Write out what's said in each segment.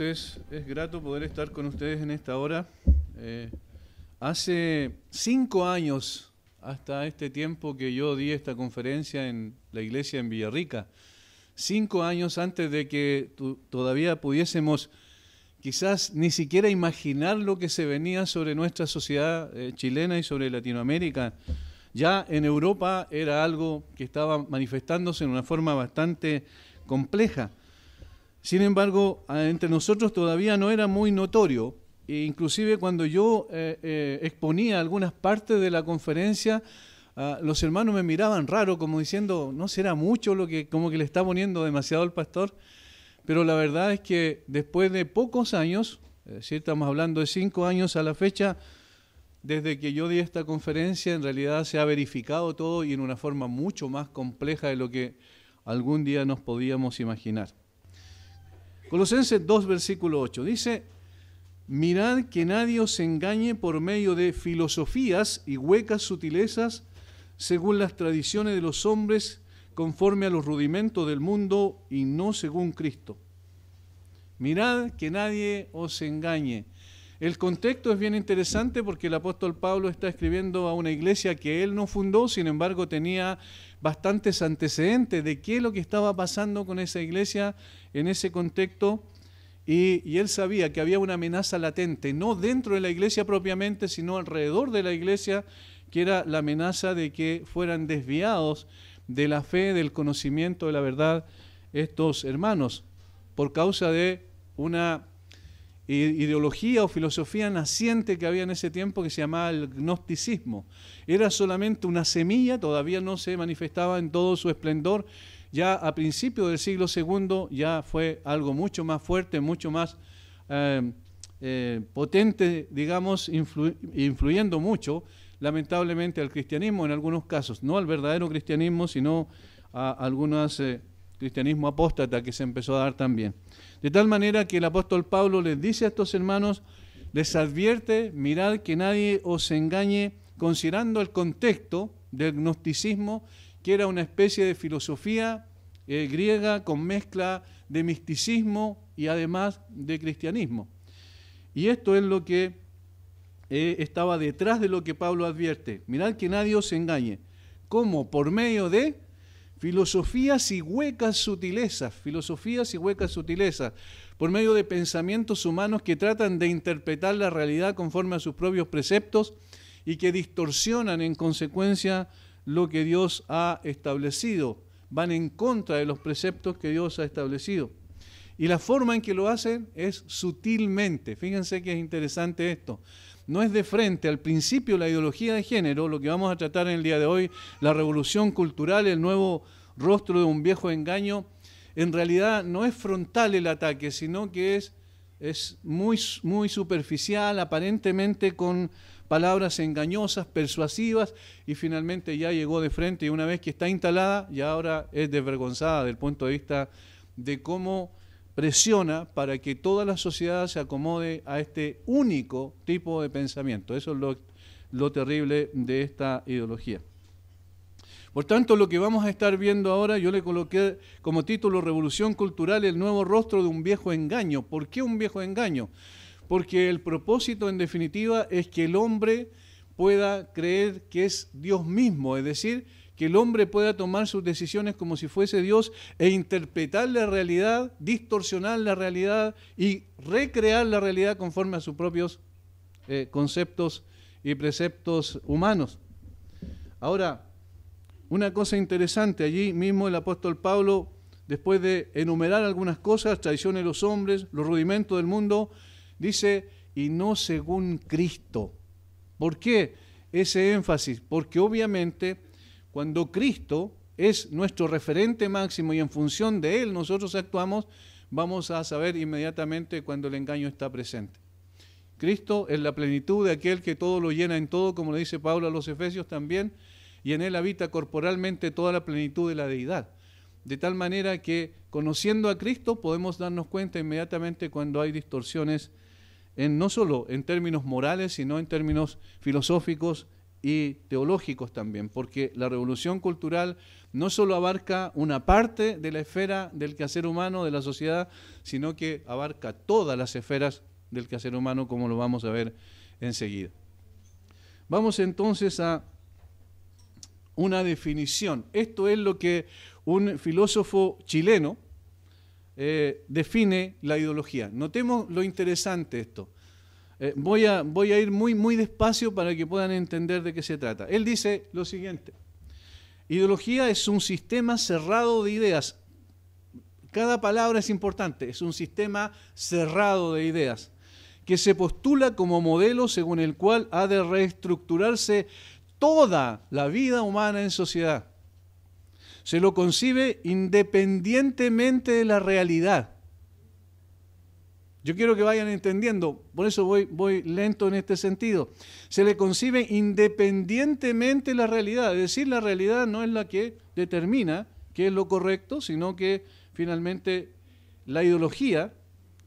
es, grato poder estar con ustedes en esta hora. Eh, hace cinco años, hasta este tiempo que yo di esta conferencia en la iglesia en Villarrica, cinco años antes de que todavía pudiésemos quizás ni siquiera imaginar lo que se venía sobre nuestra sociedad eh, chilena y sobre Latinoamérica. Ya en Europa era algo que estaba manifestándose en una forma bastante compleja. Sin embargo, entre nosotros todavía no era muy notorio. E inclusive cuando yo eh, eh, exponía algunas partes de la conferencia, ah, los hermanos me miraban raro, como diciendo, no será mucho lo que como que le está poniendo demasiado el pastor. Pero la verdad es que después de pocos años, si estamos hablando de cinco años a la fecha, desde que yo di esta conferencia, en realidad se ha verificado todo y en una forma mucho más compleja de lo que algún día nos podíamos imaginar. Colosenses 2, versículo 8 dice, mirad que nadie os engañe por medio de filosofías y huecas sutilezas según las tradiciones de los hombres, conforme a los rudimentos del mundo y no según Cristo. Mirad que nadie os engañe. El contexto es bien interesante porque el apóstol Pablo está escribiendo a una iglesia que él no fundó, sin embargo tenía bastantes antecedentes de qué es lo que estaba pasando con esa iglesia en ese contexto y, él sabía que había una amenaza latente, no dentro de la iglesia propiamente, sino alrededor de la iglesia, que era la amenaza de que fueran desviados de la fe, del conocimiento de la verdad estos hermanos, por causa de una ideología o filosofía naciente que había en ese tiempo que se llamaba el gnosticismo. Era solamente una semilla, todavía no se manifestaba en todo su esplendor, ya a principios del siglo II ya fue algo mucho más fuerte, mucho más em, eh, potente, digamos, influyendo mucho, lamentablemente, al cristianismo en algunos casos, no al verdadero cristianismo, sino a algunos eh, cristianismo apóstata que se empezó a dar también. De tal manera que el apóstol Pablo les dice a estos hermanos, les advierte, mirad que nadie os engañe considerando el contexto del gnosticismo que era una especie de filosofía eh, griega con mezcla de misticismo y además de cristianismo. Y esto es lo que eh, estaba detrás de lo que Pablo advierte. Mirad que nadie os engañe. ¿Cómo? Por medio de filosofías y huecas sutilezas, filosofías y huecas sutilezas, por medio de pensamientos humanos que tratan de interpretar la realidad conforme a sus propios preceptos y que distorsionan en consecuencia lo que Dios ha establecido, van en contra de los preceptos que Dios ha establecido. Y la forma en que lo hacen es sutilmente. Fíjense que es interesante esto. No es de frente. Al principio la ideología de género, lo que vamos a tratar en el día de hoy, la revolución cultural, el nuevo rostro de un viejo engaño, en realidad no es frontal el ataque, sino que es, es muy, muy superficial, aparentemente con palabras engañosas, persuasivas, y finalmente ya llegó de frente y una vez que está instalada, ya ahora es desvergonzada del punto de vista de cómo presiona para que toda la sociedad se acomode a este único tipo de pensamiento. Eso es lo, lo terrible de esta ideología. Por tanto, lo que vamos a estar viendo ahora, yo le coloqué como título Revolución Cultural, el nuevo rostro de un viejo engaño. ¿Por qué un viejo engaño? porque el propósito en definitiva es que el hombre pueda creer que es Dios mismo, es decir, que el hombre pueda tomar sus decisiones como si fuese Dios e interpretar la realidad, distorsionar la realidad y recrear la realidad conforme a sus propios eh, conceptos y preceptos humanos. Ahora, una cosa interesante, allí mismo el apóstol Pablo, después de enumerar algunas cosas, traiciones de los hombres, los rudimentos del mundo, Dice, y no según Cristo. ¿Por qué ese énfasis? Porque obviamente cuando Cristo es nuestro referente máximo y en función de Él nosotros actuamos, vamos a saber inmediatamente cuando el engaño está presente. Cristo es la plenitud de aquel que todo lo llena en todo, como le dice Pablo a los Efesios también, y en Él habita corporalmente toda la plenitud de la deidad. De tal manera que conociendo a Cristo podemos darnos cuenta inmediatamente cuando hay distorsiones no solo en términos morales, sino en términos filosóficos y teológicos también, porque la revolución cultural no solo abarca una parte de la esfera del quehacer humano, de la sociedad, sino que abarca todas las esferas del quehacer humano, como lo vamos a ver enseguida. Vamos entonces a una definición. Esto es lo que un filósofo chileno, eh, define la ideología. Notemos lo interesante esto. Eh, voy, a, voy a ir muy, muy despacio para que puedan entender de qué se trata. Él dice lo siguiente. Ideología es un sistema cerrado de ideas. Cada palabra es importante, es un sistema cerrado de ideas que se postula como modelo según el cual ha de reestructurarse toda la vida humana en sociedad se lo concibe independientemente de la realidad. Yo quiero que vayan entendiendo, por eso voy, lento en este sentido. Se le concibe independientemente de la realidad, es decir, la realidad no es la que determina qué es lo correcto, sino que finalmente la ideología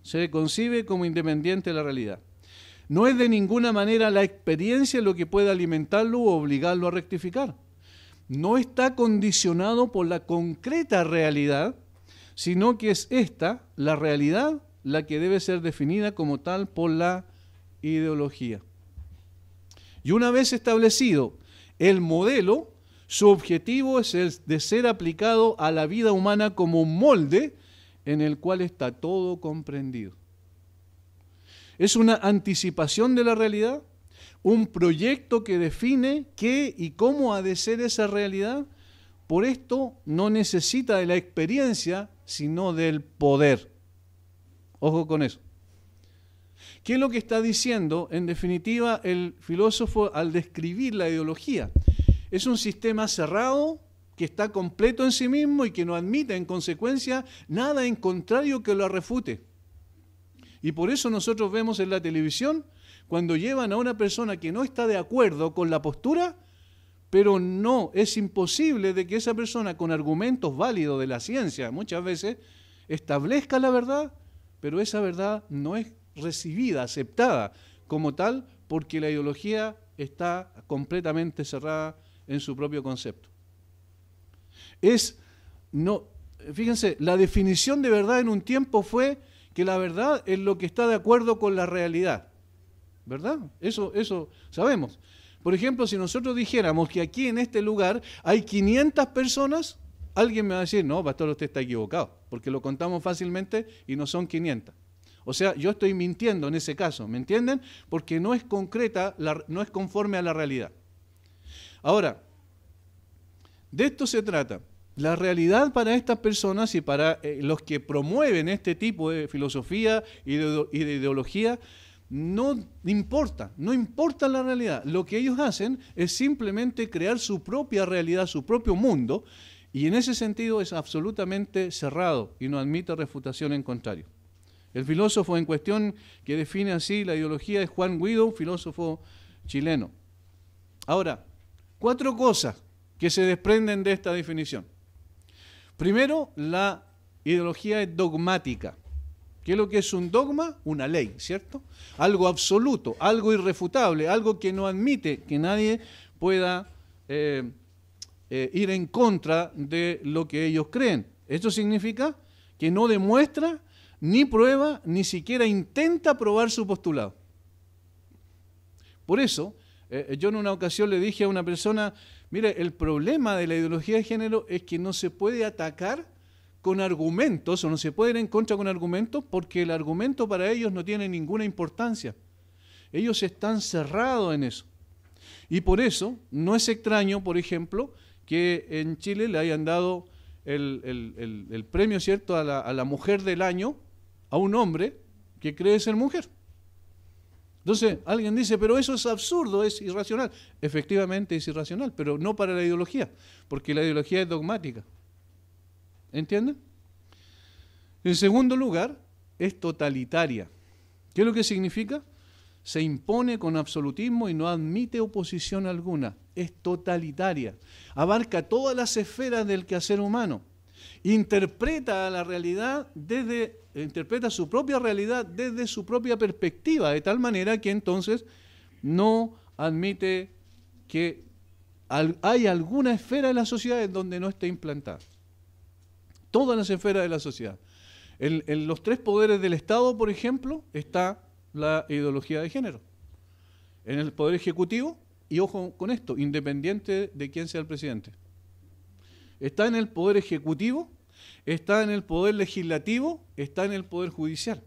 se concibe como independiente de la realidad. No es de ninguna manera la experiencia lo que puede alimentarlo o obligarlo a rectificar no está condicionado por la concreta realidad, sino que es esta, la realidad, la que debe ser definida como tal por la ideología. Y una vez establecido el modelo, su objetivo es el de ser aplicado a la vida humana como un molde en el cual está todo comprendido. Es una anticipación de la realidad, un proyecto que define qué y cómo ha de ser esa realidad. Por esto no necesita de la experiencia, sino del poder. Ojo con eso. ¿Qué es lo que está diciendo, en definitiva, el filósofo al describir la ideología? Es un sistema cerrado que está completo en sí mismo y que no admite en consecuencia nada en contrario que lo refute. Y por eso nosotros vemos en la televisión cuando llevan a una persona que no está de acuerdo con la postura, pero no, es imposible de que esa persona con argumentos válidos de la ciencia muchas veces establezca la verdad, pero esa verdad no es recibida, aceptada como tal, porque la ideología está completamente cerrada en su propio concepto. Es, no, fíjense, la definición de verdad en un tiempo fue que la verdad es lo que está de acuerdo con la realidad. ¿verdad? Eso, eso sabemos. Por ejemplo, si nosotros dijéramos que aquí en este lugar hay 500 personas, alguien me va a decir, no, pastor, usted está equivocado, porque lo contamos fácilmente y no son 500. O sea, yo estoy mintiendo en ese caso, ¿me entienden? Porque no es concreta, no es conforme a la realidad. Ahora, de esto se trata. La realidad para estas personas y para eh, los que promueven este tipo de filosofía y de ideología no importa, no importa la realidad. Lo que ellos hacen es simplemente crear su propia realidad, su propio mundo, y en ese sentido es absolutamente cerrado y no admite refutación en contrario. El filósofo en cuestión que define así la ideología es Juan Guido, un filósofo chileno. Ahora, cuatro cosas que se desprenden de esta definición. Primero, la ideología es dogmática. ¿Qué es lo que es un dogma? Una ley, ¿cierto? Algo absoluto, algo irrefutable, algo que no admite que nadie pueda eh, eh, ir en contra de lo que ellos creen. Esto significa que no demuestra, ni prueba, ni siquiera intenta probar su postulado. Por eso, eh, yo en una ocasión le dije a una persona, mire, el problema de la ideología de género es que no se puede atacar con argumentos o no se pueden ir en contra con argumentos porque el argumento para ellos no tiene ninguna importancia. Ellos están cerrados en eso. Y por eso no es extraño, por ejemplo, que en Chile le hayan dado el, premio, ¿cierto?, a la, a la, mujer del año a un hombre que cree ser mujer. Entonces, alguien dice, pero eso es absurdo, es irracional. Efectivamente es irracional, pero no para la ideología, porque la ideología es dogmática. ¿Entienden? En segundo lugar, es totalitaria. ¿Qué es lo que significa? Se impone con absolutismo y no admite oposición alguna. Es totalitaria. Abarca todas las esferas del quehacer humano. Interpreta la realidad desde, interpreta su propia realidad desde su propia perspectiva, de tal manera que entonces no admite que hay alguna esfera de la sociedad en donde no esté implantada todas las esferas de la sociedad. En, los tres poderes del Estado, por ejemplo, está la ideología de género. En el poder ejecutivo, y ojo con esto, independiente de quién sea el presidente. Está en el poder ejecutivo, está en el poder legislativo, está en el poder judicial.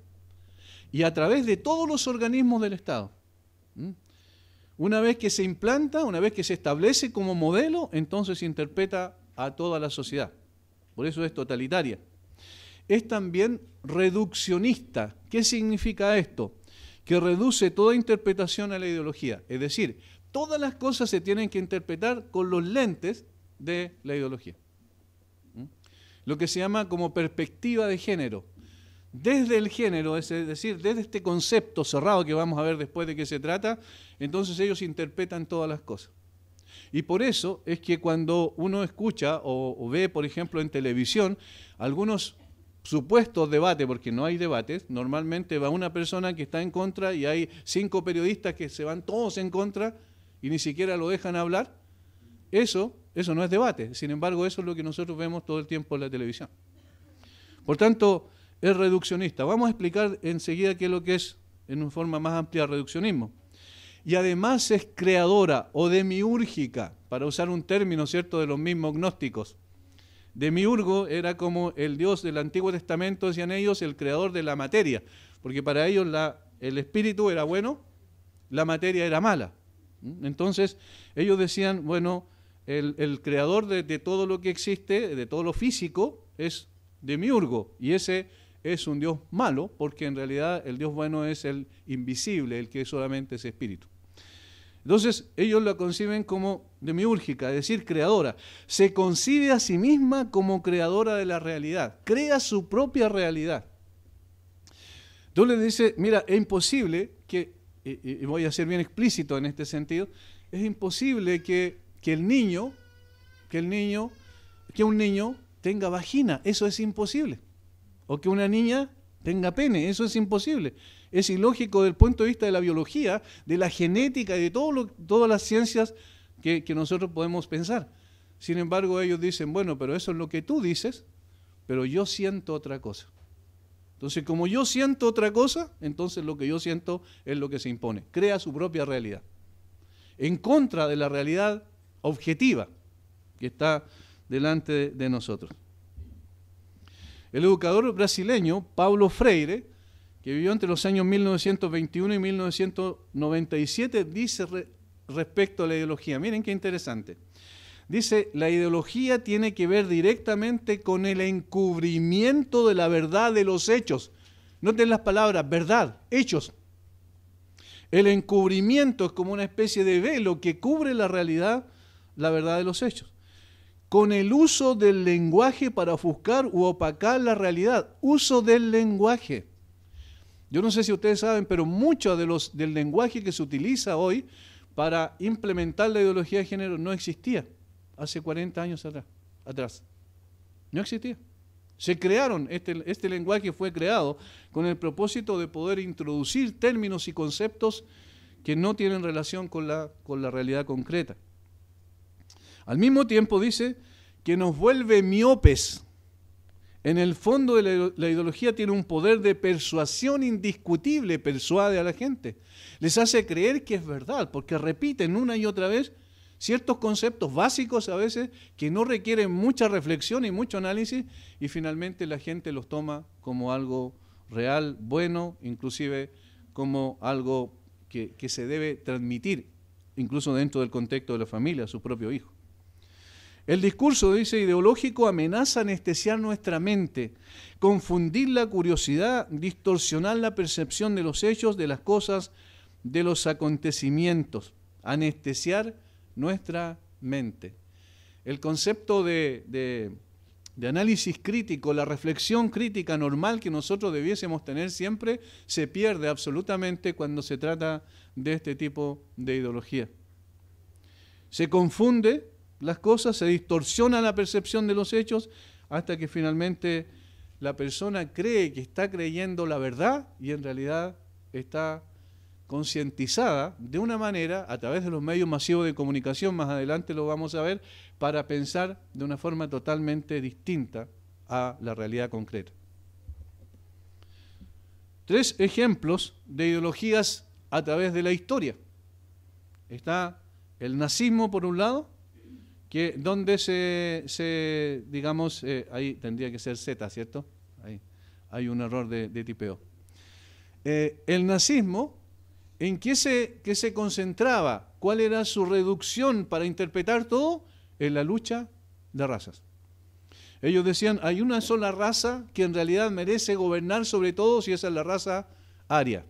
Y a través de todos los organismos del Estado. Una vez que se implanta, una vez que se establece como modelo, entonces se interpreta a toda la sociedad por eso es totalitaria. Es también reduccionista. ¿Qué significa esto? Que reduce toda interpretación a la ideología. Es decir, todas las cosas se tienen que interpretar con los lentes de la ideología. ¿Mm? Lo que se llama como perspectiva de género. Desde el género, es decir, desde este concepto cerrado que vamos a ver después de qué se trata, entonces ellos interpretan todas las cosas. Y por eso es que cuando uno escucha o, ve, por ejemplo, en televisión, algunos supuestos debates, porque no hay debates, normalmente va una persona que está en contra y hay cinco periodistas que se van todos en contra y ni siquiera lo dejan hablar. Eso, eso no es debate. Sin embargo, eso es lo que nosotros vemos todo el tiempo en la televisión. Por tanto, es reduccionista. Vamos a explicar enseguida qué es lo que es en una forma más amplia reduccionismo y además es creadora o demiúrgica, para usar un término, ¿cierto?, de los mismos gnósticos. Demiurgo era como el Dios del Antiguo Testamento, decían ellos, el creador de la materia, porque para ellos el espíritu era bueno, la materia era mala. ¿Mm? Entonces ellos decían, bueno, el, creador de, de, todo lo que existe, de todo lo físico, es demiurgo, y ese es un Dios malo, porque en realidad el Dios bueno es el invisible, el que solamente es espíritu. Entonces ellos la conciben como demiúrgica, es decir, creadora. Se concibe a sí misma como creadora de la realidad, crea su propia realidad. Entonces le dice, mira, es imposible que, y, voy a ser bien explícito en este sentido, es imposible que el niño, que el niño, que un niño tenga vagina, eso es imposible o que una niña tenga pene. Eso es imposible. Es ilógico desde el punto de vista de la biología, de la genética y de todas las ciencias que nosotros podemos pensar. Sin embargo, ellos dicen, bueno, pero eso es lo que tú dices, pero yo siento otra cosa. Entonces, como yo siento otra cosa, entonces lo que yo siento es lo que se impone. Crea su propia realidad. En contra de la realidad objetiva que está delante de nosotros. El educador brasileño Paulo Freire, que vivió entre los años 1921 y 1997, dice respecto a la ideología, miren qué interesante, dice, la ideología tiene que ver directamente con el encubrimiento de la verdad de los hechos. Noten las palabras, verdad, hechos. El encubrimiento es como una especie de velo que cubre la realidad, la verdad de los hechos con el uso del lenguaje para ofuscar u opacar la realidad. Uso del lenguaje. Yo no sé si ustedes saben, pero mucho de los, del lenguaje que se utiliza hoy para implementar la ideología de género no existía hace 40 años atrás. atrás. No existía. Se crearon, este, este lenguaje fue creado con el propósito de poder introducir términos y conceptos que no tienen relación con la, con la realidad concreta. Al mismo tiempo dice que nos vuelve miopes. En el fondo la, ideología tiene un poder de persuasión indiscutible, persuade a la gente. Les hace creer que es verdad, porque repiten una y otra vez ciertos conceptos básicos a veces que no requieren mucha reflexión y mucho análisis y finalmente la gente los toma como algo real, bueno, inclusive como algo que, se debe transmitir, incluso dentro del contexto de la familia, a su propio hijo. El discurso, dice, ideológico amenaza anestesiar nuestra mente, confundir la curiosidad, distorsionar la percepción de los hechos, de las cosas, de los acontecimientos, anestesiar nuestra mente. El concepto de, de análisis crítico, la reflexión crítica normal que nosotros debiésemos tener siempre, se pierde absolutamente cuando se trata de este tipo de ideología. Se confunde las cosas, se distorsiona la percepción de los hechos hasta que finalmente la persona cree que está creyendo la verdad y en realidad está concientizada de una manera, a través de los medios masivos de comunicación, más adelante lo vamos a ver, para pensar de una forma totalmente distinta a la realidad concreta. Tres ejemplos de ideologías a través de la historia. Está el nazismo por un lado, que donde se, digamos, eh, ahí tendría que ser Z, ¿cierto? Ahí hay un error de, tipeo. Eh, el nazismo, ¿en qué se, qué se concentraba? ¿Cuál era su reducción para interpretar todo? En la lucha de razas. Ellos decían, hay una sola raza que en realidad merece gobernar sobre todos y esa es la raza aria,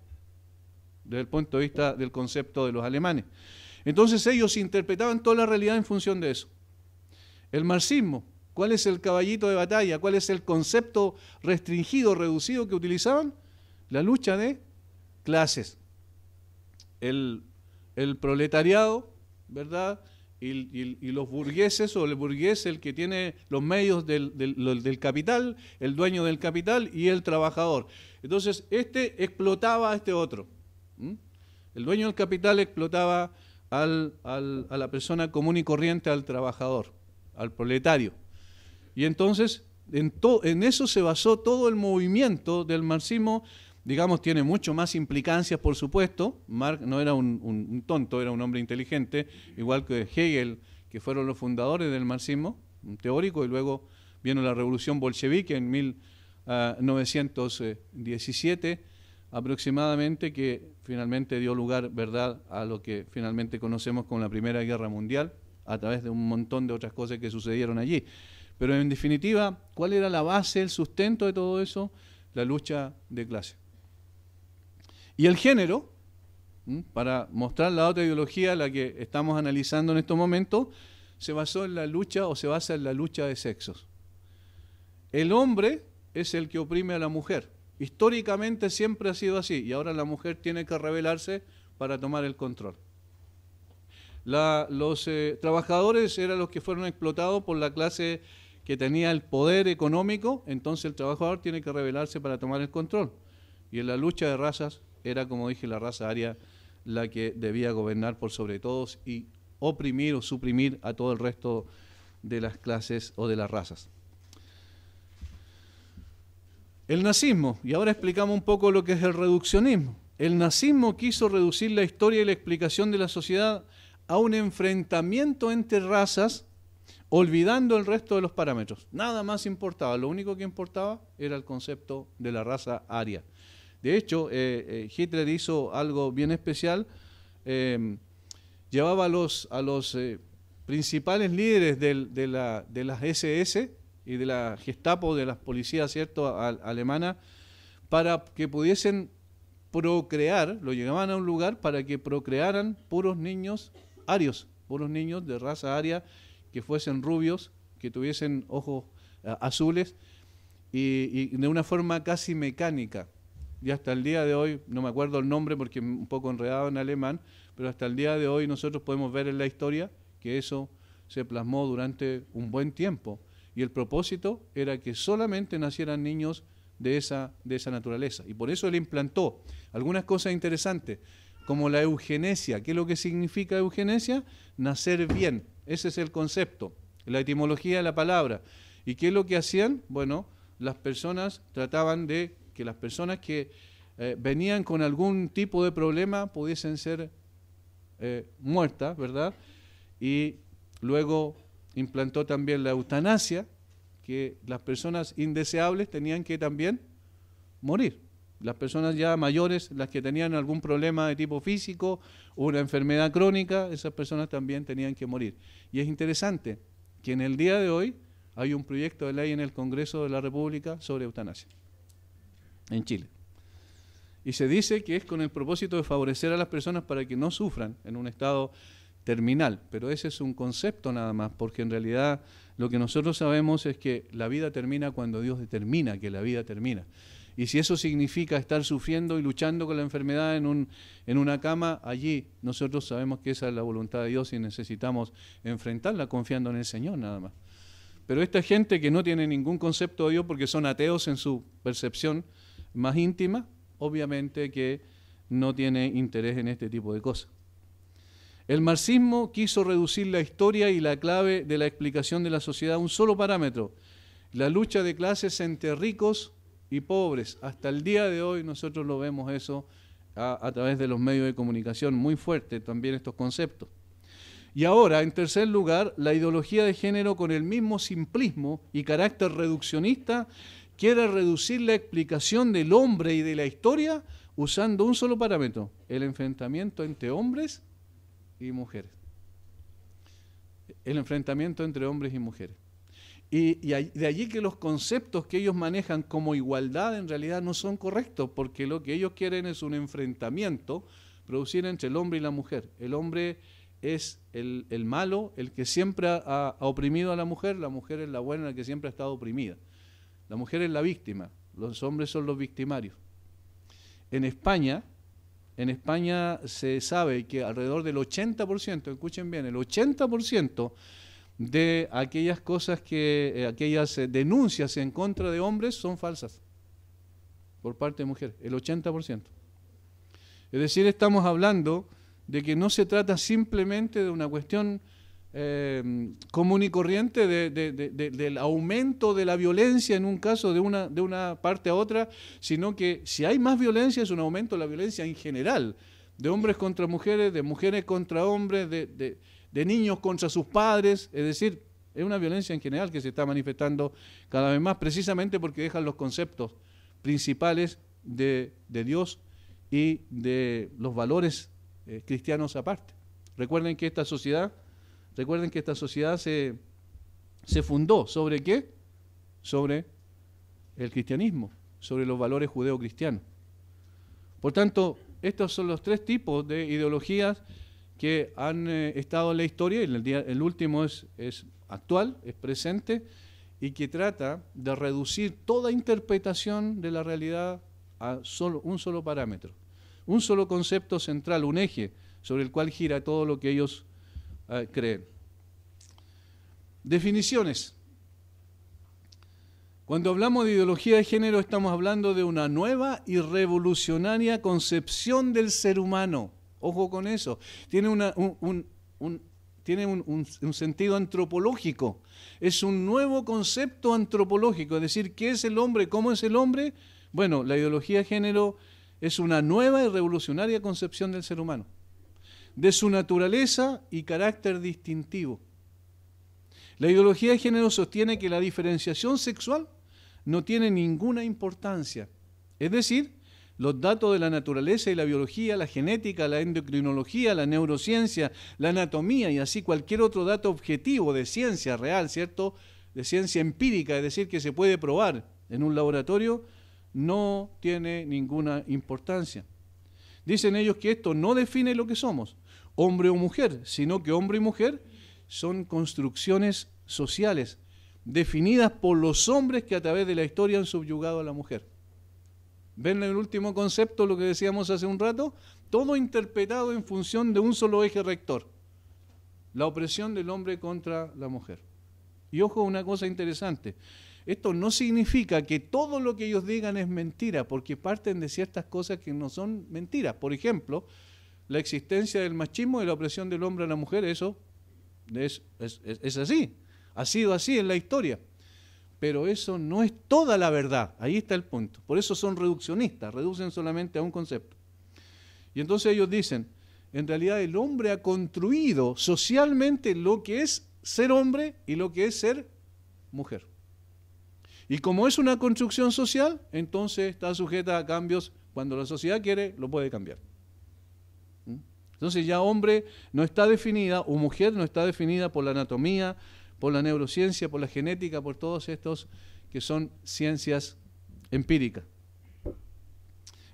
desde el punto de vista del concepto de los alemanes. Entonces ellos interpretaban toda la realidad en función de eso. El marxismo, ¿cuál es el caballito de batalla? ¿Cuál es el concepto restringido, reducido que utilizaban? La lucha de clases. El, proletariado, ¿verdad? Y, los burgueses, o el burgués, el que tiene los medios del, capital, el dueño del capital y el trabajador. Entonces, este explotaba a este otro. El dueño del capital explotaba a la persona común y corriente, al trabajador, al proletario. Y entonces, en, eso se basó todo el movimiento del marxismo, digamos, tiene mucho más implicancias, por supuesto. Marx no era un, un tonto, era un hombre inteligente, igual que Hegel, que fueron los fundadores del marxismo, un teórico, y luego vino la revolución bolchevique en 1917 aproximadamente que finalmente dio lugar, ¿verdad?, a lo que finalmente conocemos como la Primera Guerra Mundial, a través de un montón de otras cosas que sucedieron allí. Pero en definitiva, ¿cuál era la base, el sustento de todo eso? La lucha de clase. Y el género, para mostrar la otra ideología, la que estamos analizando en estos momentos, se basó en la lucha o se basa en la lucha de sexos. El hombre es el que oprime a la mujer Históricamente siempre ha sido así y ahora la mujer tiene que rebelarse para tomar el control. los eh, trabajadores eran los que fueron explotados por la clase que tenía el poder económico, entonces el trabajador tiene que rebelarse para tomar el control. Y en la lucha de razas era, como dije, la raza aria la que debía gobernar por sobre todos y oprimir o suprimir a todo el resto de las clases o de las razas. El nazismo, y ahora explicamos un poco lo que es el reduccionismo. El nazismo quiso reducir la historia y la explicación de la sociedad a un enfrentamiento entre razas, olvidando el resto de los parámetros. Nada más importaba, lo único que importaba era el concepto de la raza aria. De hecho, eh, eh, Hitler hizo algo bien especial, em, llevaba a los, eh, principales líderes de, de las SS, y de la Gestapo, de las policías cierto alemana, para que pudiesen procrear, lo llevaban a un lugar para que procrearan puros niños arios, puros niños de raza aria, que fuesen rubios, que tuviesen ojos eh, azules, y, y, de una forma casi mecánica. Y hasta el día de hoy, no me acuerdo el nombre porque un poco enredado en alemán, pero hasta el día de hoy nosotros podemos ver en la historia que eso se plasmó durante un buen tiempo y el propósito era que solamente nacieran niños de esa, de esa naturaleza. Y por eso él implantó algunas cosas interesantes, como la eugenesia. ¿Qué es lo que significa eugenesia? Nacer bien. Ese es el concepto, la etimología de la palabra. ¿Y qué es lo que hacían? Bueno, las personas trataban de que las personas que eh, venían con algún tipo de problema pudiesen ser eh, muertas, ¿verdad? Y luego implantó también la eutanasia, que las personas indeseables tenían que también morir. Las personas ya mayores, las que tenían algún problema de tipo físico o una enfermedad crónica, esas personas también tenían que morir. Y es interesante que en el día de hoy hay un proyecto de ley en el Congreso de la República sobre eutanasia en Chile. Y se dice que es con el propósito de favorecer a las personas para que no sufran en un estado terminal, pero ese es un concepto nada más, porque en realidad lo que nosotros sabemos es que la vida termina cuando Dios determina que la vida termina. Y si eso significa estar sufriendo y luchando con la enfermedad en, un, en una cama, allí nosotros sabemos que esa es la voluntad de Dios y necesitamos enfrentarla confiando en el Señor nada más. Pero esta gente que no tiene ningún concepto de Dios porque son ateos en su percepción más íntima, obviamente que no tiene interés en este tipo de cosas. El marxismo quiso reducir la historia y la clave de la explicación de la sociedad a un solo parámetro, la lucha de clases entre ricos y pobres. Hasta el día de hoy nosotros lo vemos eso a, través de los medios de comunicación, muy fuerte también estos conceptos. Y ahora, en tercer lugar, la ideología de género con el mismo simplismo y carácter reduccionista quiere reducir la explicación del hombre y de la historia usando un solo parámetro, el enfrentamiento entre hombres y mujeres. El enfrentamiento entre hombres y mujeres. Y, de allí que los conceptos que ellos manejan como igualdad en realidad no son correctos, porque lo que ellos quieren es un enfrentamiento producir entre el hombre y la mujer. El hombre es el, malo, el que siempre ha, ha, oprimido a la mujer, la mujer es la buena, la que siempre ha estado oprimida. La mujer es la víctima, los hombres son los victimarios. En España, en España se sabe que alrededor del 80%, escuchen bien, el 80% de aquellas cosas que, eh, aquellas eh, denuncias en contra de hombres son falsas por parte de mujeres, el 80%. Es decir, estamos hablando de que no se trata simplemente de una cuestión Em, común y corriente del aumento de la violencia en un caso de una, de una parte a otra, sino que si hay más violencia es un aumento de la violencia en general, de hombres contra mujeres, de mujeres contra hombres, de, niños contra sus padres, es decir, es una violencia en general que se está manifestando cada vez más, precisamente porque dejan los conceptos principales de, Dios y de los valores eh, cristianos aparte. Recuerden que esta sociedad Recuerden que esta sociedad se, fundó sobre qué? Sobre el cristianismo, sobre los valores judeo-cristianos. Por tanto, estos son los tres tipos de ideologías que han eh, estado en la historia, y el, el último es, es actual, es presente, y que trata de reducir toda interpretación de la realidad a un solo parámetro, un solo concepto central, un eje sobre el cual gira todo lo que ellos Definiciones. Cuando hablamos de ideología de género estamos hablando de una nueva y revolucionaria concepción del ser humano. Ojo con eso. Tiene, tiene un, sentido antropológico. Es un nuevo concepto antropológico. Es decir, ¿qué es el hombre? ¿Cómo es el hombre? Bueno, la ideología de género es una nueva y revolucionaria concepción del ser humano de su naturaleza y carácter distintivo. La ideología de género sostiene que la diferenciación sexual no tiene ninguna importancia. Es decir, los datos de la naturaleza y la biología, la genética, la endocrinología, la neurociencia, la anatomía y así cualquier otro dato objetivo de ciencia real, ¿cierto? De ciencia empírica, es decir, que se puede probar en un laboratorio, no tiene ninguna importancia. Dicen ellos que esto no define lo que somos, hombre o mujer, sino que hombre y mujer son construcciones sociales definidas por los hombres que a través de la historia han subyugado a la mujer. ¿Ven el último concepto, lo que decíamos hace un rato? Todo interpretado en función de un solo eje rector, la opresión del hombre contra la mujer. Y ojo, una cosa interesante, esto no significa que todo lo que ellos digan es mentira, porque parten de ciertas cosas que no son mentiras. Por ejemplo, la existencia del machismo y la opresión del hombre a la mujer, eso es, así, ha sido así en la historia. Pero eso no es toda la verdad, ahí está el punto. Por eso son reduccionistas, reducen solamente a un concepto. Y entonces ellos dicen, en realidad el hombre ha construido socialmente lo que es ser hombre y lo que es ser mujer. Y como es una construcción social, entonces está sujeta a cambios. Cuando la sociedad quiere, lo puede cambiar. Entonces ya hombre no está definida o mujer no está definida por la anatomía, por la neurociencia, por la genética, por todos estos que son ciencias empíricas.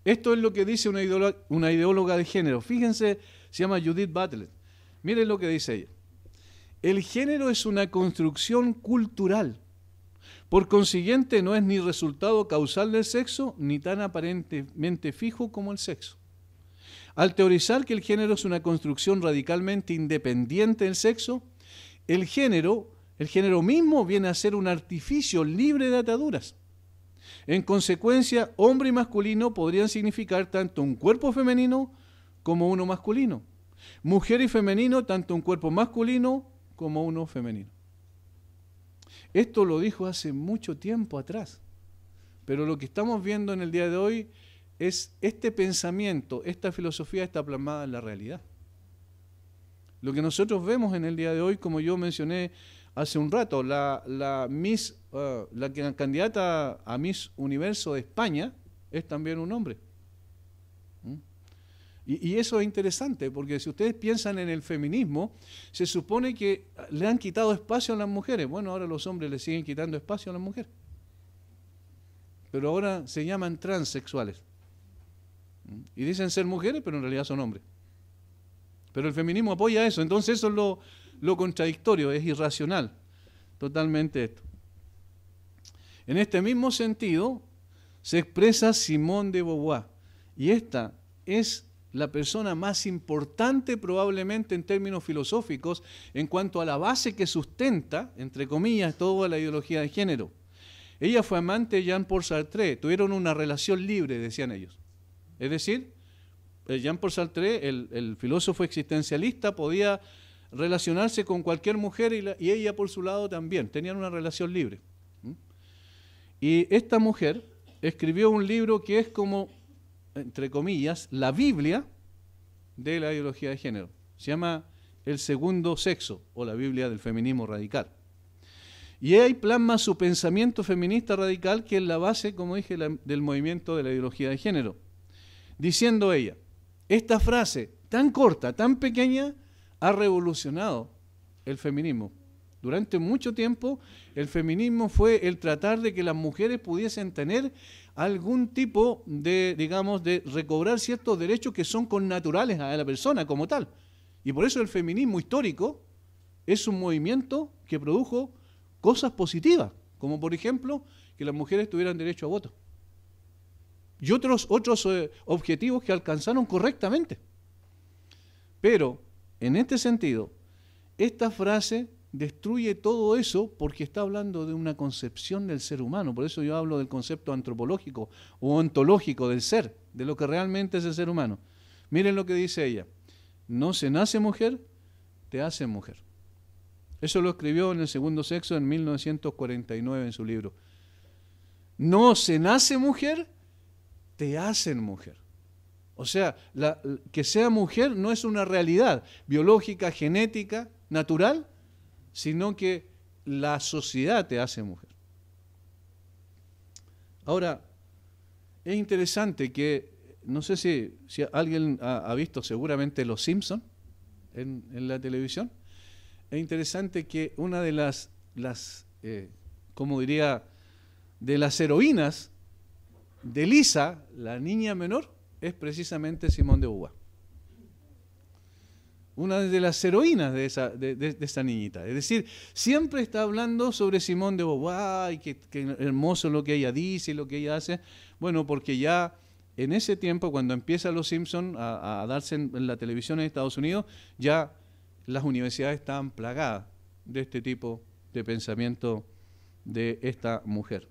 Esto es lo que dice una, ideóloga, una ideóloga de género. Fíjense, se llama Judith Butler. Miren lo que dice ella. El género es una construcción cultural. Por consiguiente, no es ni resultado causal del sexo, ni tan aparentemente fijo como el sexo. Al teorizar que el género es una construcción radicalmente independiente del sexo, el género, el género mismo viene a ser un artificio libre de ataduras. En consecuencia, hombre y masculino podrían significar tanto un cuerpo femenino como uno masculino. Mujer y femenino, tanto un cuerpo masculino como uno femenino. Esto lo dijo hace mucho tiempo atrás, pero lo que estamos viendo en el día de hoy es este pensamiento, esta filosofía está plasmada en la realidad. Lo que nosotros vemos en el día de hoy, como yo mencioné hace un rato, la, la, Miss, uh, la candidata a Miss Universo de España es también un hombre. ¿Mm? y, eso es interesante, porque si ustedes piensan en el feminismo, se supone que le han quitado espacio a las mujeres. Bueno, ahora los hombres le siguen quitando espacio a las mujeres. Pero ahora se llaman transexuales. Y dicen ser mujeres, pero en realidad son hombres. Pero el feminismo apoya eso, entonces eso es lo, contradictorio, es irracional, totalmente esto. En este mismo sentido, se expresa Simone de Beauvoir, y esta es la persona más importante probablemente en términos filosóficos en cuanto a la base que sustenta, entre comillas, toda la ideología de género. Ella fue amante de Jean-Paul Sartre, tuvieron una relación libre, decían ellos. Es decir, eh, Jean-Paul Sartre, el, filósofo existencialista, podía relacionarse con cualquier mujer y, ella por su lado también, tenían una relación libre. ¿Mm? Y esta mujer escribió un libro que es como, entre comillas, la Biblia de la ideología de género. Se llama El Segundo Sexo o la Biblia del Feminismo Radical. Y ahí plasma su pensamiento feminista radical, que es la base, como dije, del movimiento de la ideología de género diciendo ella, esta frase tan corta, tan pequeña, ha revolucionado el feminismo. Durante mucho tiempo el feminismo fue el tratar de que las mujeres pudiesen tener algún tipo de, digamos, de recobrar ciertos derechos que son connaturales a la persona como tal. Y por eso el feminismo histórico es un movimiento que produjo cosas positivas, como por ejemplo que las mujeres tuvieran derecho a voto y otros, otros eh, objetivos que alcanzaron correctamente. Pero, en este sentido, esta frase destruye todo eso porque está hablando de una concepción del ser humano. Por eso yo hablo del concepto antropológico o ontológico del ser, de lo que realmente es el ser humano. Miren lo que dice ella. No se nace mujer, te hacen mujer. Eso lo escribió en el segundo sexo en 1949 en su libro. No se nace mujer, te hacen mujer. O sea, que sea mujer no es una realidad biológica, genética, natural, sino que la sociedad te hace mujer. Ahora, es interesante que, no sé si, si alguien ha, visto seguramente Los Simpson en, la televisión, es interesante que una de las, las eh, como diría, de las heroínas de Lisa, la niña menor, es precisamente Simón de Uva. Una de las heroínas de esa, de, niñita. Es decir, siempre está hablando sobre Simón de Uva, y qué, hermoso lo que ella dice y lo que ella hace. Bueno, porque ya en ese tiempo, cuando empieza Los Simpsons a, darse en, en la televisión en Estados Unidos, ya las universidades estaban plagadas de este tipo de pensamiento de esta mujer.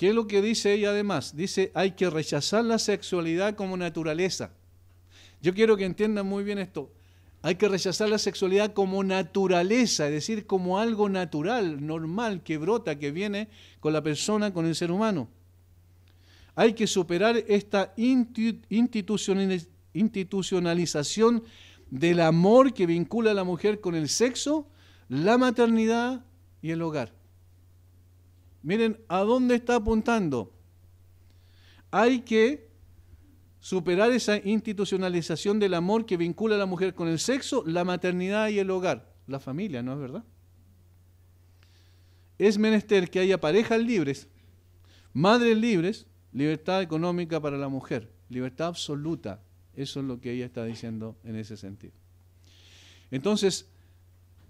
¿Qué es lo que dice ella además? Dice, hay que rechazar la sexualidad como naturaleza. Yo quiero que entiendan muy bien esto. Hay que rechazar la sexualidad como naturaleza, es decir, como algo natural, normal, que brota, que viene con la persona, con el ser humano. Hay que superar esta institucionalización del amor que vincula a la mujer con el sexo, la maternidad y el hogar. Miren a dónde está apuntando. Hay que superar esa institucionalización del amor que vincula a la mujer con el sexo, la maternidad y el hogar, la familia, ¿no es verdad? Es menester que haya parejas libres, madres libres, libertad económica para la mujer, libertad absoluta. Eso es lo que ella está diciendo en ese sentido. Entonces,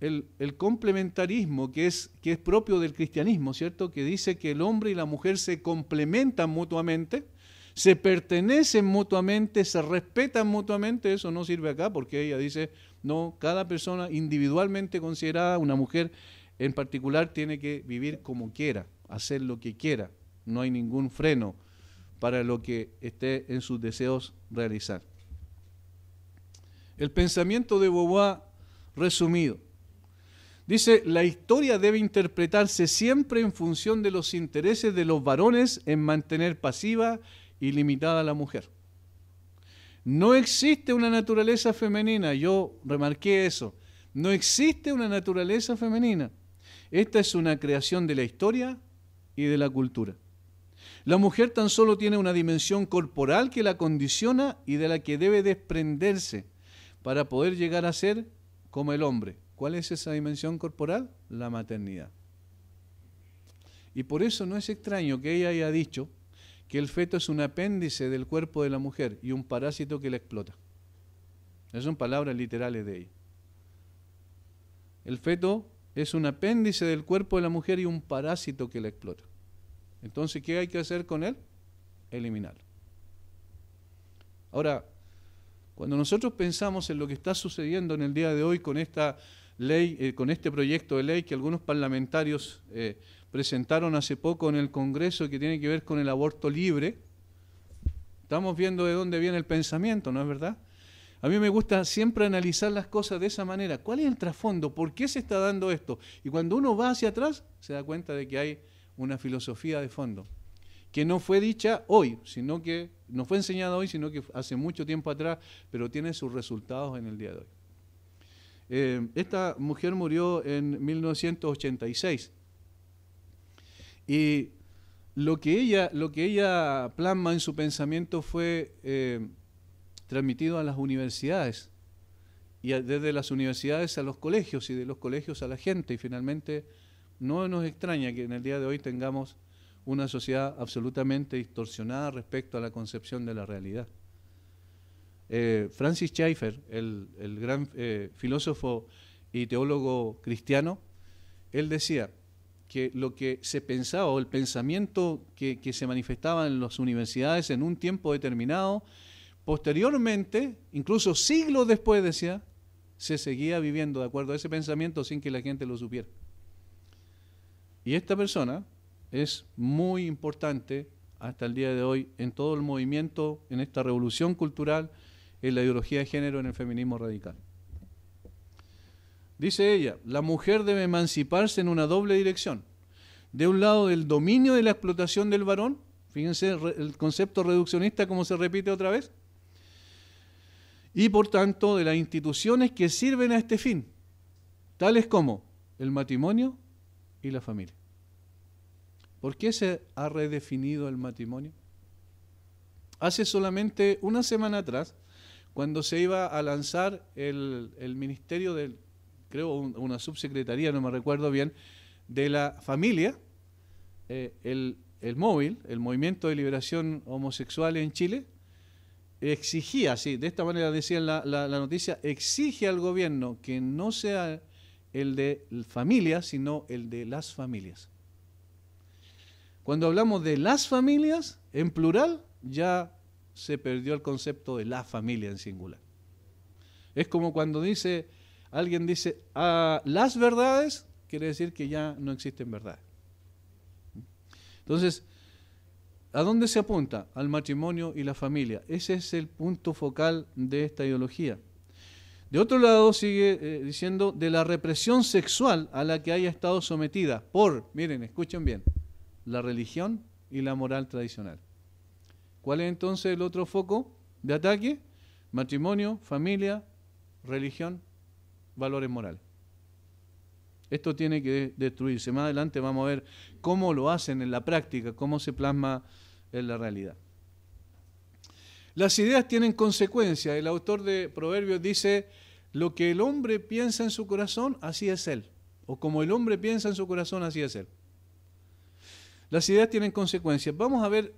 el, complementarismo que es, que es propio del cristianismo, ¿cierto? Que dice que el hombre y la mujer se complementan mutuamente, se pertenecen mutuamente, se respetan mutuamente, eso no sirve acá porque ella dice, no, cada persona individualmente considerada, una mujer en particular, tiene que vivir como quiera, hacer lo que quiera, no hay ningún freno para lo que esté en sus deseos realizar. El pensamiento de Beauvoir resumido Dice, la historia debe interpretarse siempre en función de los intereses de los varones en mantener pasiva y limitada a la mujer. No existe una naturaleza femenina, yo remarqué eso, no existe una naturaleza femenina. Esta es una creación de la historia y de la cultura. La mujer tan solo tiene una dimensión corporal que la condiciona y de la que debe desprenderse para poder llegar a ser como el hombre ¿Cuál es esa dimensión corporal? La maternidad. Y por eso no es extraño que ella haya dicho que el feto es un apéndice del cuerpo de la mujer y un parásito que la explota. Esas son palabras literales de ella. El feto es un apéndice del cuerpo de la mujer y un parásito que la explota. Entonces, ¿qué hay que hacer con él? Eliminarlo. Ahora, cuando nosotros pensamos en lo que está sucediendo en el día de hoy con esta ley, eh, con este proyecto de ley que algunos parlamentarios eh, presentaron hace poco en el Congreso que tiene que ver con el aborto libre. Estamos viendo de dónde viene el pensamiento, ¿no es verdad? A mí me gusta siempre analizar las cosas de esa manera. ¿Cuál es el trasfondo? ¿Por qué se está dando esto? Y cuando uno va hacia atrás, se da cuenta de que hay una filosofía de fondo, que no fue dicha hoy, sino que no fue enseñada hoy, sino que hace mucho tiempo atrás, pero tiene sus resultados en el día de hoy. Eh, esta mujer murió en 1986. Y lo que ella, lo que ella plasma en su pensamiento fue eh, transmitido a las universidades y desde las universidades a los colegios y de los colegios a la gente. Y finalmente no nos extraña que en el día de hoy tengamos una sociedad absolutamente distorsionada respecto a la concepción de la realidad. Eh, Francis Schaeffer, el, gran eh, filósofo y teólogo cristiano, él decía que lo que se pensaba o el pensamiento que, que se manifestaba en las universidades en un tiempo determinado, posteriormente, incluso siglos después, decía, se seguía viviendo de acuerdo a ese pensamiento sin que la gente lo supiera. Y esta persona es muy importante hasta el día de hoy en todo el movimiento, en esta revolución cultural, en la ideología de género en el feminismo radical. Dice ella, la mujer debe emanciparse en una doble dirección. De un lado, del dominio de la explotación del varón, fíjense el concepto reduccionista como se repite otra vez, y por tanto de las instituciones que sirven a este fin, tales como el matrimonio y la familia. ¿Por qué se ha redefinido el matrimonio? Hace solamente una semana atrás cuando se iba a lanzar el, Ministerio del, creo, una subsecretaría, no me recuerdo bien, de la familia, eh, el, el móvil, el Movimiento de Liberación Homosexual en Chile, exigía, sí, de esta manera decía la, noticia, exige al gobierno que no sea el de familia, sino el de las familias. Cuando hablamos de las familias, en plural, ya se perdió el concepto de la familia en singular. Es como cuando dice, alguien dice, a ah, las verdades, quiere decir que ya no existen verdades. Entonces, ¿a dónde se apunta? Al matrimonio y la familia. Ese es el punto focal de esta ideología. De otro lado, sigue eh, diciendo de la represión sexual a la que haya estado sometida por, miren, escuchen bien, la religión y la moral tradicional. ¿Cuál es entonces el otro foco de ataque? Matrimonio, familia, religión, valores morales. Esto tiene que destruirse. Más adelante vamos a ver cómo lo hacen en la práctica, cómo se plasma en la realidad. Las ideas tienen consecuencias. El autor de Proverbios dice, lo que el hombre piensa en su corazón, así es él. O como el hombre piensa en su corazón, así es él. Las ideas tienen consecuencias. Vamos a ver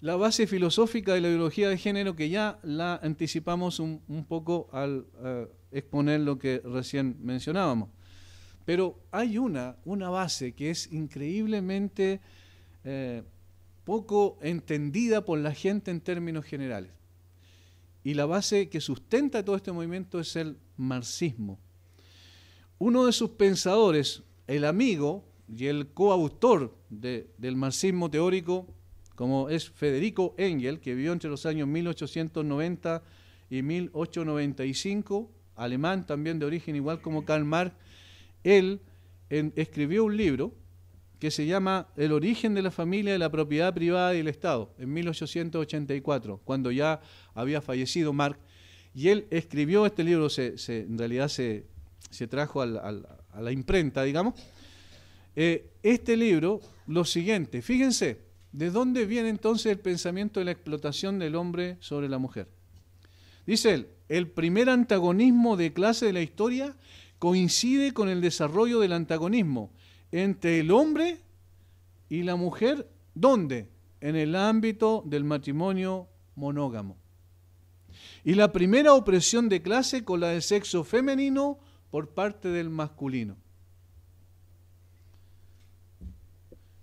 la base filosófica de la ideología de género que ya la anticipamos un, poco al eh, exponer lo que recién mencionábamos. Pero hay una, una base que es increíblemente eh, poco entendida por la gente en términos generales. Y la base que sustenta todo este movimiento es el marxismo. Uno de sus pensadores, el amigo y el coautor del marxismo teórico, como es Federico Engel, que vivió entre los años 1890 y 1895, alemán también de origen igual como Karl Marx, él escribió un libro que se llama El origen de la familia, de la propiedad privada y el Estado, en 1884, cuando ya había fallecido Marx. Y él escribió este libro, se, en realidad se, se trajo a la imprenta, digamos. Eh, este libro, lo siguiente, fíjense, ¿De dónde viene entonces el pensamiento de la explotación del hombre sobre la mujer? Dice él, el primer antagonismo de clase de la historia coincide con el desarrollo del antagonismo entre el hombre y la mujer, ¿dónde? En el ámbito del matrimonio monógamo. Y la primera opresión de clase con la del sexo femenino por parte del masculino.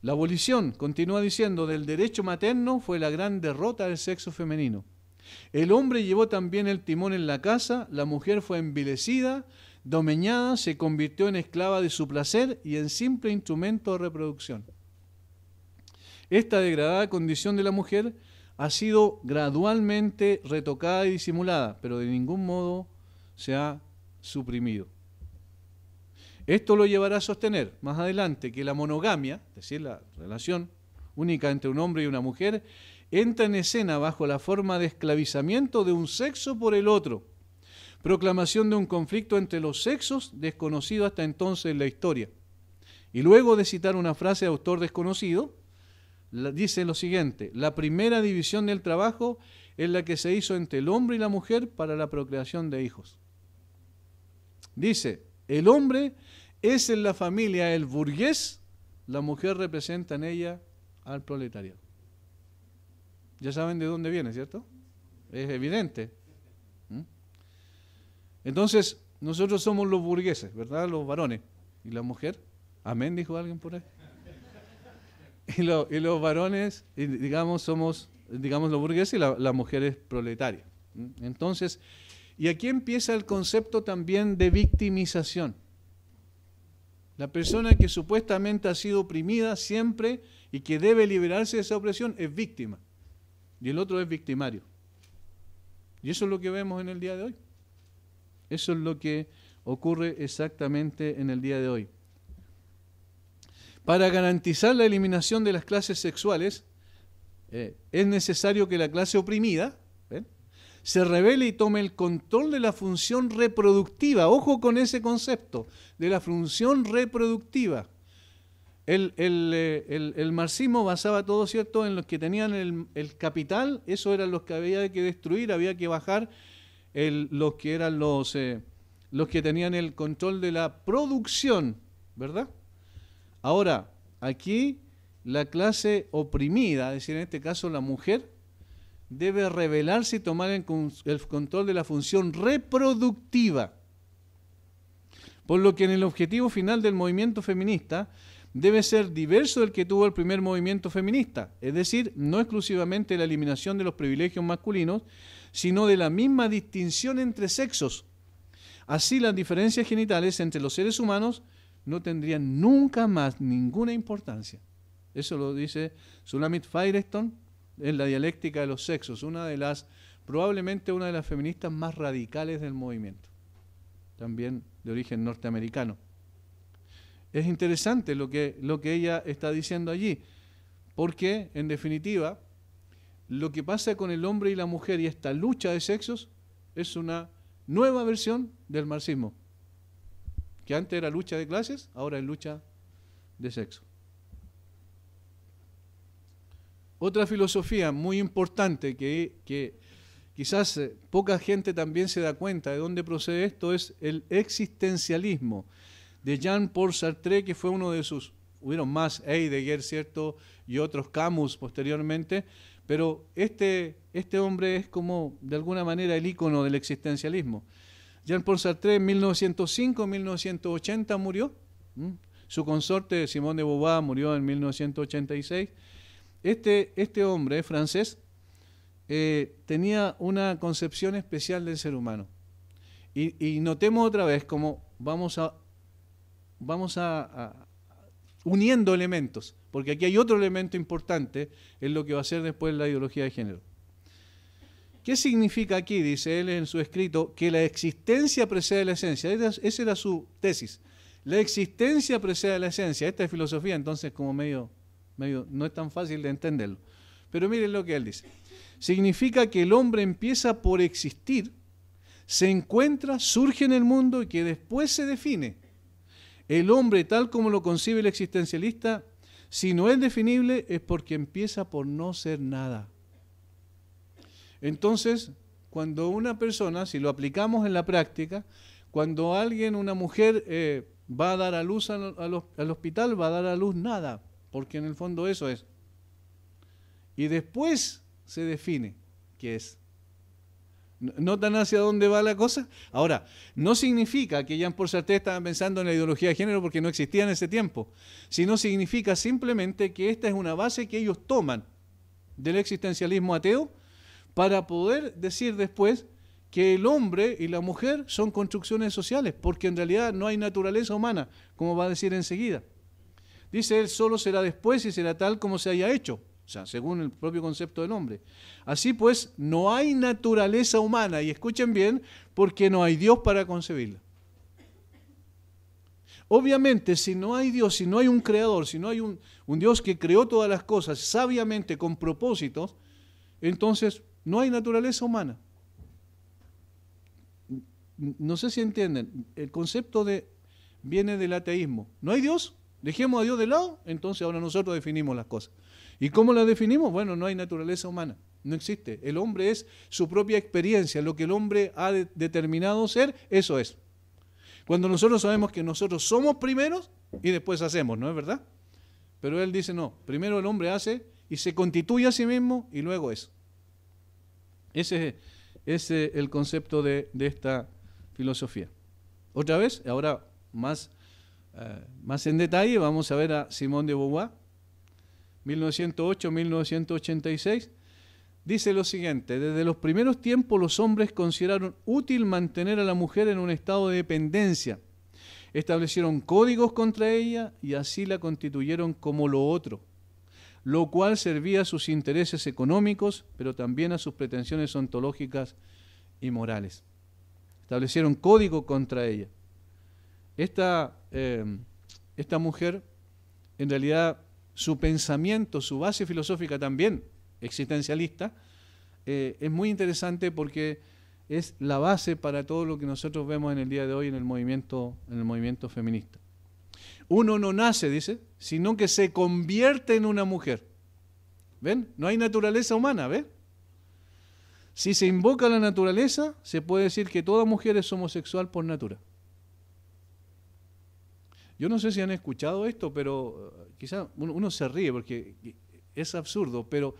La abolición, continúa diciendo, del derecho materno fue la gran derrota del sexo femenino. El hombre llevó también el timón en la casa, la mujer fue envilecida, domeñada, se convirtió en esclava de su placer y en simple instrumento de reproducción. Esta degradada condición de la mujer ha sido gradualmente retocada y disimulada, pero de ningún modo se ha suprimido. Esto lo llevará a sostener más adelante que la monogamia, es decir, la relación única entre un hombre y una mujer, entra en escena bajo la forma de esclavizamiento de un sexo por el otro, proclamación de un conflicto entre los sexos desconocido hasta entonces en la historia. Y luego de citar una frase de autor desconocido, dice lo siguiente, la primera división del trabajo es la que se hizo entre el hombre y la mujer para la procreación de hijos. Dice, el hombre es en la familia el burgués, la mujer representa en ella al proletario. Ya saben de dónde viene, ¿cierto? Es evidente. ¿Mm? Entonces, nosotros somos los burgueses, ¿verdad? Los varones. ¿Y la mujer? Amén, dijo alguien por ahí. Y, los varones, digamos, somos, digamos, los burgueses y la, mujer es proletaria. ¿Mm? Entonces, y aquí empieza el concepto también de victimización. La persona que supuestamente ha sido oprimida siempre y que debe liberarse de esa opresión es víctima. Y el otro es victimario. Y eso es lo que vemos en el día de hoy. Eso es lo que ocurre exactamente en el día de hoy. Para garantizar la eliminación de las clases sexuales, eh, es necesario que la clase oprimida se revele y tome el control de la función reproductiva. Ojo con ese concepto, de la función reproductiva. El, eh, marxismo basaba todo, ¿cierto?, en los que tenían el, capital, eso eran los que había que destruir, había que bajar los que eran los, eh, los que tenían el control de la producción, ¿verdad? Ahora, aquí la clase oprimida, es decir, en este caso la mujer, debe revelarse y tomar el, control de la función reproductiva. Por lo que en el objetivo final del movimiento feminista debe ser diverso del que tuvo el primer movimiento feminista, es decir, no exclusivamente la eliminación de los privilegios masculinos, sino de la misma distinción entre sexos. Así las diferencias genitales entre los seres humanos no tendrían nunca más ninguna importancia. Eso lo dice Sulamit Firestone en la dialéctica de los sexos, una de las, probablemente una de las feministas más radicales del movimiento, también de origen norteamericano. Es interesante lo que, lo que ella está diciendo allí, porque en definitiva, lo que pasa con el hombre y la mujer y esta lucha de sexos es una nueva versión del marxismo, que antes era lucha de clases, ahora es lucha de sexo. Otra filosofía muy importante que, quizás eh, poca gente también se da cuenta de dónde procede esto es el existencialismo de Jean-Paul Sartre, que fue uno de sus, hubieron más Heidegger, ¿cierto? Y otros Camus posteriormente, pero este, este hombre es como, de alguna manera, el ícono del existencialismo. Jean-Paul Sartre en 1905-1980 murió. Su consorte, Simón de Beauvoir, murió en 1986. Este, este hombre francés eh, tenía una concepción especial del ser humano. Y, notemos otra vez cómo vamos a, vamos a, a uniendo elementos, porque aquí hay otro elemento importante en lo que va a ser después la ideología de género. ¿Qué significa aquí, dice él en su escrito, que la existencia precede a la esencia? Esa era su tesis. La existencia precede a la esencia. Esta es filosofía entonces como medio no es tan fácil de entenderlo. Pero miren lo que él dice. Significa que el hombre empieza por existir, se encuentra, surge en el mundo y que después se define. El hombre, tal como lo concibe el existencialista, si no es definible es porque empieza por no ser nada. Entonces, cuando una persona, si lo aplicamos en la práctica, cuando alguien, una mujer, eh, va a dar a luz al hospital, va a dar a luz nada porque en el fondo eso es. Y después se define qué es. ¿Notan hacia dónde va la cosa? Ahora, no significa que jean por Sartre estaban pensando en la ideología de género porque no existía en ese tiempo, sino significa simplemente que esta es una base que ellos toman del existencialismo ateo para poder decir después que el hombre y la mujer son construcciones sociales, porque en realidad no hay naturaleza humana, como va a decir enseguida. Dice, él solo será después y será tal como se haya hecho, o sea, según el propio concepto del hombre. Así pues, no hay naturaleza humana, y escuchen bien, porque no hay Dios para concebirla. Obviamente, si no hay Dios, si no hay un creador, si no hay un, un Dios que creó todas las cosas sabiamente, con propósitos, entonces no hay naturaleza humana. No sé si entienden, el concepto de, viene del ateísmo. ¿No hay Dios? Dejemos a Dios de lado, entonces ahora nosotros definimos las cosas. ¿Y cómo las definimos? Bueno, no hay naturaleza humana, no existe. El hombre es su propia experiencia, lo que el hombre ha determinado ser, eso es. Cuando nosotros sabemos que nosotros somos primeros y después hacemos, ¿no es verdad? Pero él dice, no, primero el hombre hace y se constituye a sí mismo y luego es. Ese, es el concepto de, de esta filosofía. Otra vez, ahora más eh, más en detalle vamos a ver a Simón de Beauvoir, 1908-1986. Dice lo siguiente, desde los primeros tiempos los hombres consideraron útil mantener a la mujer en un estado de dependencia. Establecieron códigos contra ella y así la constituyeron como lo otro, lo cual servía a sus intereses económicos, pero también a sus pretensiones ontológicas y morales. Establecieron código contra ella. Esta, em, esta mujer, en realidad, su pensamiento, su base filosófica también existencialista, eh, es muy interesante porque es la base para todo lo que nosotros vemos en el día de hoy en el movimiento, en el movimiento feminista. Uno no nace, dice, sino que se convierte en una mujer. ¿Ven? No hay naturaleza humana, ¿ves? Si se invoca la naturaleza, se puede decir que toda mujer es homosexual por natura. Yo no sé si han escuchado esto, pero eh, quizás uno, se ríe porque eh, es absurdo, pero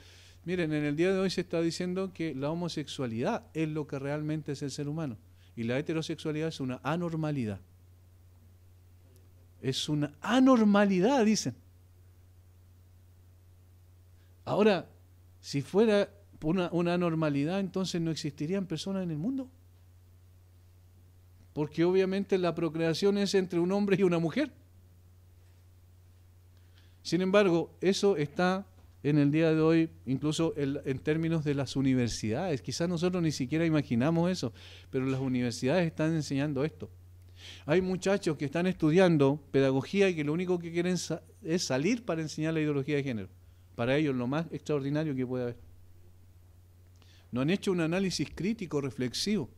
miren, en el día de hoy se está diciendo que la homosexualidad es lo que realmente es el ser humano y la heterosexualidad es una anormalidad. Es una anormalidad, dicen. Ahora, si fuera una anormalidad, entonces no existirían personas en el mundo porque obviamente la procreación es entre un hombre y una mujer. Sin embargo, eso está en el día de hoy, incluso en, términos de las universidades. Quizás nosotros ni siquiera imaginamos eso, pero las universidades están enseñando esto. Hay muchachos que están estudiando pedagogía y que lo único que quieren es salir para enseñar la ideología de género. Para ellos lo más extraordinario que puede haber. No han hecho un análisis crítico, reflexivo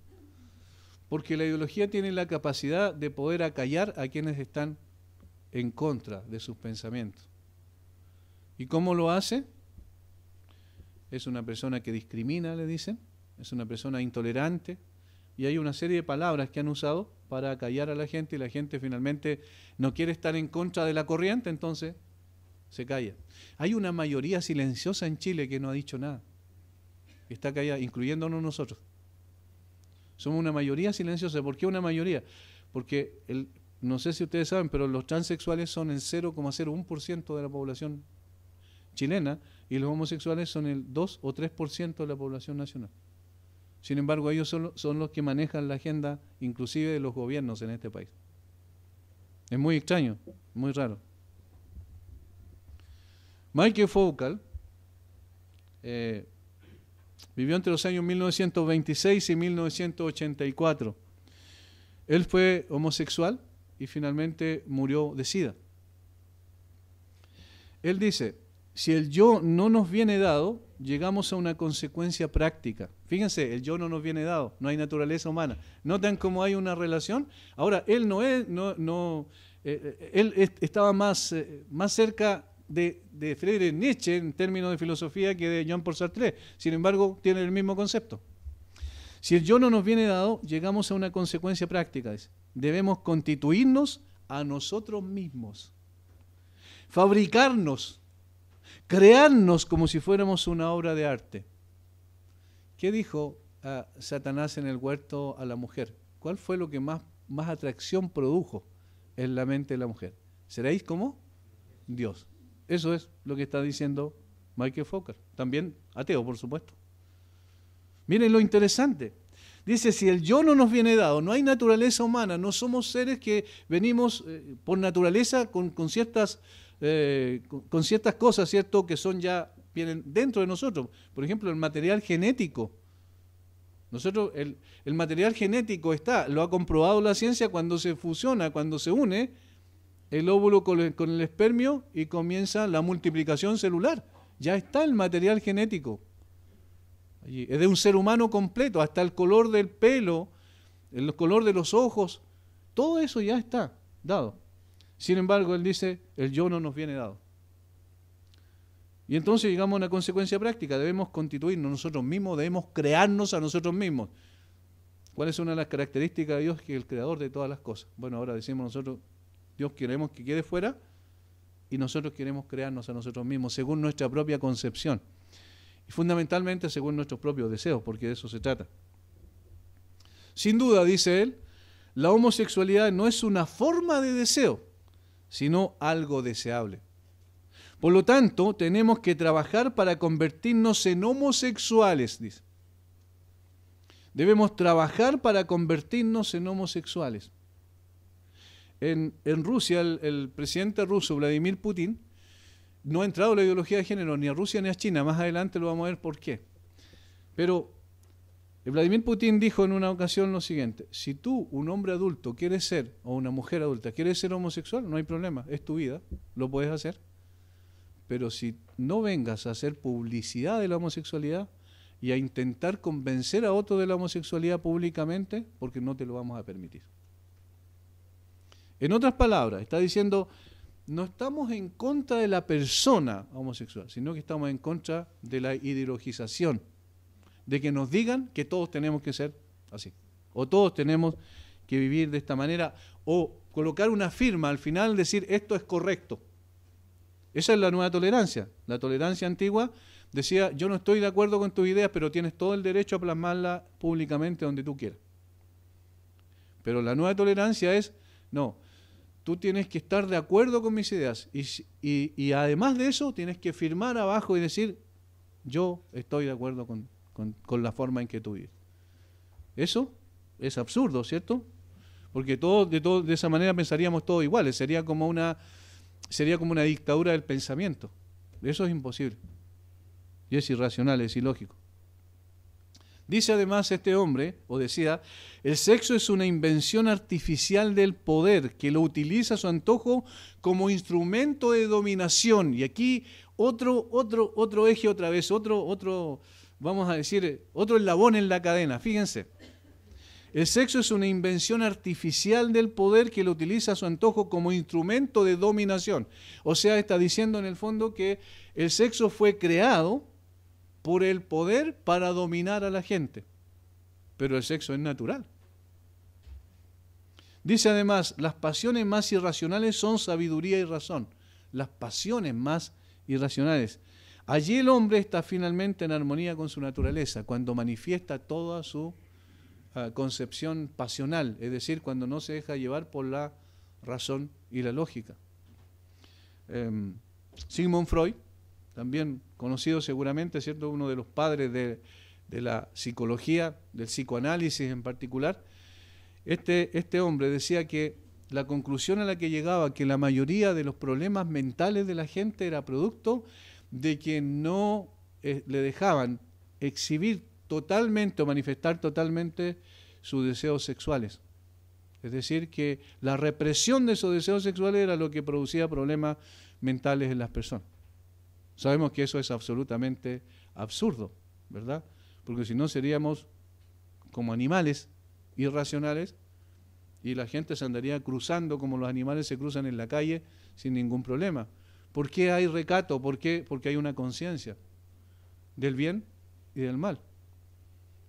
porque la ideología tiene la capacidad de poder acallar a quienes están en contra de sus pensamientos. ¿Y cómo lo hace? Es una persona que discrimina, le dicen, es una persona intolerante, y hay una serie de palabras que han usado para acallar a la gente y la gente finalmente no quiere estar en contra de la corriente, entonces se calla. Hay una mayoría silenciosa en Chile que no ha dicho nada. Está callada, incluyéndonos nosotros. Somos una mayoría silenciosa. ¿Por qué una mayoría? Porque no sé si ustedes saben, pero los transexuales son el 0,01% de la población chilena y los homosexuales son el 2 o 3% de la población nacional. Sin embargo, ellos son, los que manejan la agenda inclusive de los gobiernos en este país. Es muy extraño, muy raro. Michael Foucault, eh, Vivió entre los años 1926 y 1984. Él fue homosexual y finalmente murió de sida. Él dice, si el yo no nos viene dado, llegamos a una consecuencia práctica. Fíjense, el yo no nos viene dado, no hay naturaleza humana. Notan cómo hay una relación. Ahora, él no es, no, no eh, eh, él estaba más, eh, más cerca de, de Friedrich Nietzsche en términos de filosofía que de Jean Paul Sartre. Sin embargo, tiene el mismo concepto. Si el yo no nos viene dado, llegamos a una consecuencia práctica. debemos constituirnos a nosotros mismos, fabricarnos, crearnos como si fuéramos una obra de arte. ¿Qué dijo a ah, Satanás en el huerto a la mujer? ¿Cuál fue lo que más, más atracción produjo en la mente de la mujer? ¿Seréis como Dios? Eso es lo que está diciendo Michael Fokker, también ateo, por supuesto. Miren lo interesante. Dice, si el yo no nos viene dado, no hay naturaleza humana, no somos seres que venimos eh, por naturaleza con, ciertas, eh, ciertas cosas, ¿cierto?, que son ya, vienen dentro de nosotros. Por ejemplo, el material genético. Nosotros, el, el material genético está, lo ha comprobado la ciencia cuando se fusiona, cuando se une, el óvulo con el, espermio y comienza la multiplicación celular. Ya está el material genético. Es de un ser humano completo, hasta el color del pelo, el color de los ojos, todo eso ya está dado. Sin embargo, él dice, el yo no nos viene dado. Y entonces llegamos a una consecuencia práctica, debemos constituirnos nosotros mismos, debemos crearnos a nosotros mismos. ¿Cuál es una de las características de Dios que es el creador de todas las cosas? Bueno, ahora decimos nosotros, Dios queremos que quede fuera y nosotros queremos crearnos a nosotros mismos según nuestra propia concepción y fundamentalmente según nuestros propios deseos, porque de eso se trata. Sin duda, dice él, la homosexualidad no es una forma de deseo, sino algo deseable. Por lo tanto, tenemos que trabajar para convertirnos en homosexuales, dice. Debemos trabajar para convertirnos en homosexuales en, Rusia el, presidente ruso Vladimir Putin no ha entrado la ideología de género ni a Rusia ni a China. Más adelante lo vamos a ver por qué. Pero eh, Vladimir Putin dijo en una ocasión lo siguiente, si tú, un hombre adulto, quieres ser, o una mujer adulta, quieres ser homosexual, no hay problema, es tu vida, lo puedes hacer. Pero si no vengas a hacer publicidad de la homosexualidad y a intentar convencer a otro de la homosexualidad públicamente, porque no te lo vamos a permitir. En otras palabras, está diciendo, no estamos en contra de la persona homosexual, sino que estamos en contra de la ideologización, de que nos digan que todos tenemos que ser así, o todos tenemos que vivir de esta manera, o colocar una firma al final, decir esto es correcto. Esa es la nueva tolerancia. La tolerancia antigua decía, yo no estoy de acuerdo con tus ideas, pero tienes todo el derecho a plasmarla públicamente donde tú quieras. Pero la nueva tolerancia es, no, Tú tienes que estar de acuerdo con mis ideas y, además de eso tienes que firmar abajo y decir, yo estoy de acuerdo con, la forma en que tú vives. Eso es absurdo, ¿cierto? Porque todo de, todo, de esa manera pensaríamos todos iguales, sería como una sería como una dictadura del pensamiento. Eso es imposible. Y es irracional, es ilógico. Dice además este hombre, o decía, el sexo es una invención artificial del poder que lo utiliza a su antojo como instrumento de dominación. Y aquí otro, otro, otro eje otra vez, otro, otro, vamos a decir, otro eslabón en la cadena, fíjense. El sexo es una invención artificial del poder que lo utiliza a su antojo como instrumento de dominación. O sea, está diciendo en el fondo que el sexo fue creado por el poder para dominar a la gente. Pero el sexo es natural. Dice además, las pasiones más irracionales son sabiduría y razón. Las pasiones más irracionales. Allí el hombre está finalmente en armonía con su naturaleza, cuando manifiesta toda su ah, concepción pasional, es decir, cuando no se deja llevar por la razón y la lógica. Em, Sigmund Freud también conocido seguramente, ¿cierto? Uno de los padres de, la psicología, del psicoanálisis en particular. Este, este hombre decía que la conclusión a la que llegaba, que la mayoría de los problemas mentales de la gente era producto de que no eh, le dejaban exhibir totalmente o manifestar totalmente sus deseos sexuales. Es decir, que la represión de esos deseos sexuales era lo que producía problemas mentales en las personas. Sabemos que eso es absolutamente absurdo, ¿verdad? Porque si no seríamos como animales irracionales y la gente se andaría cruzando como los animales se cruzan en la calle sin ningún problema. ¿Por qué hay recato? ¿Por qué? Porque hay una conciencia del bien y del mal.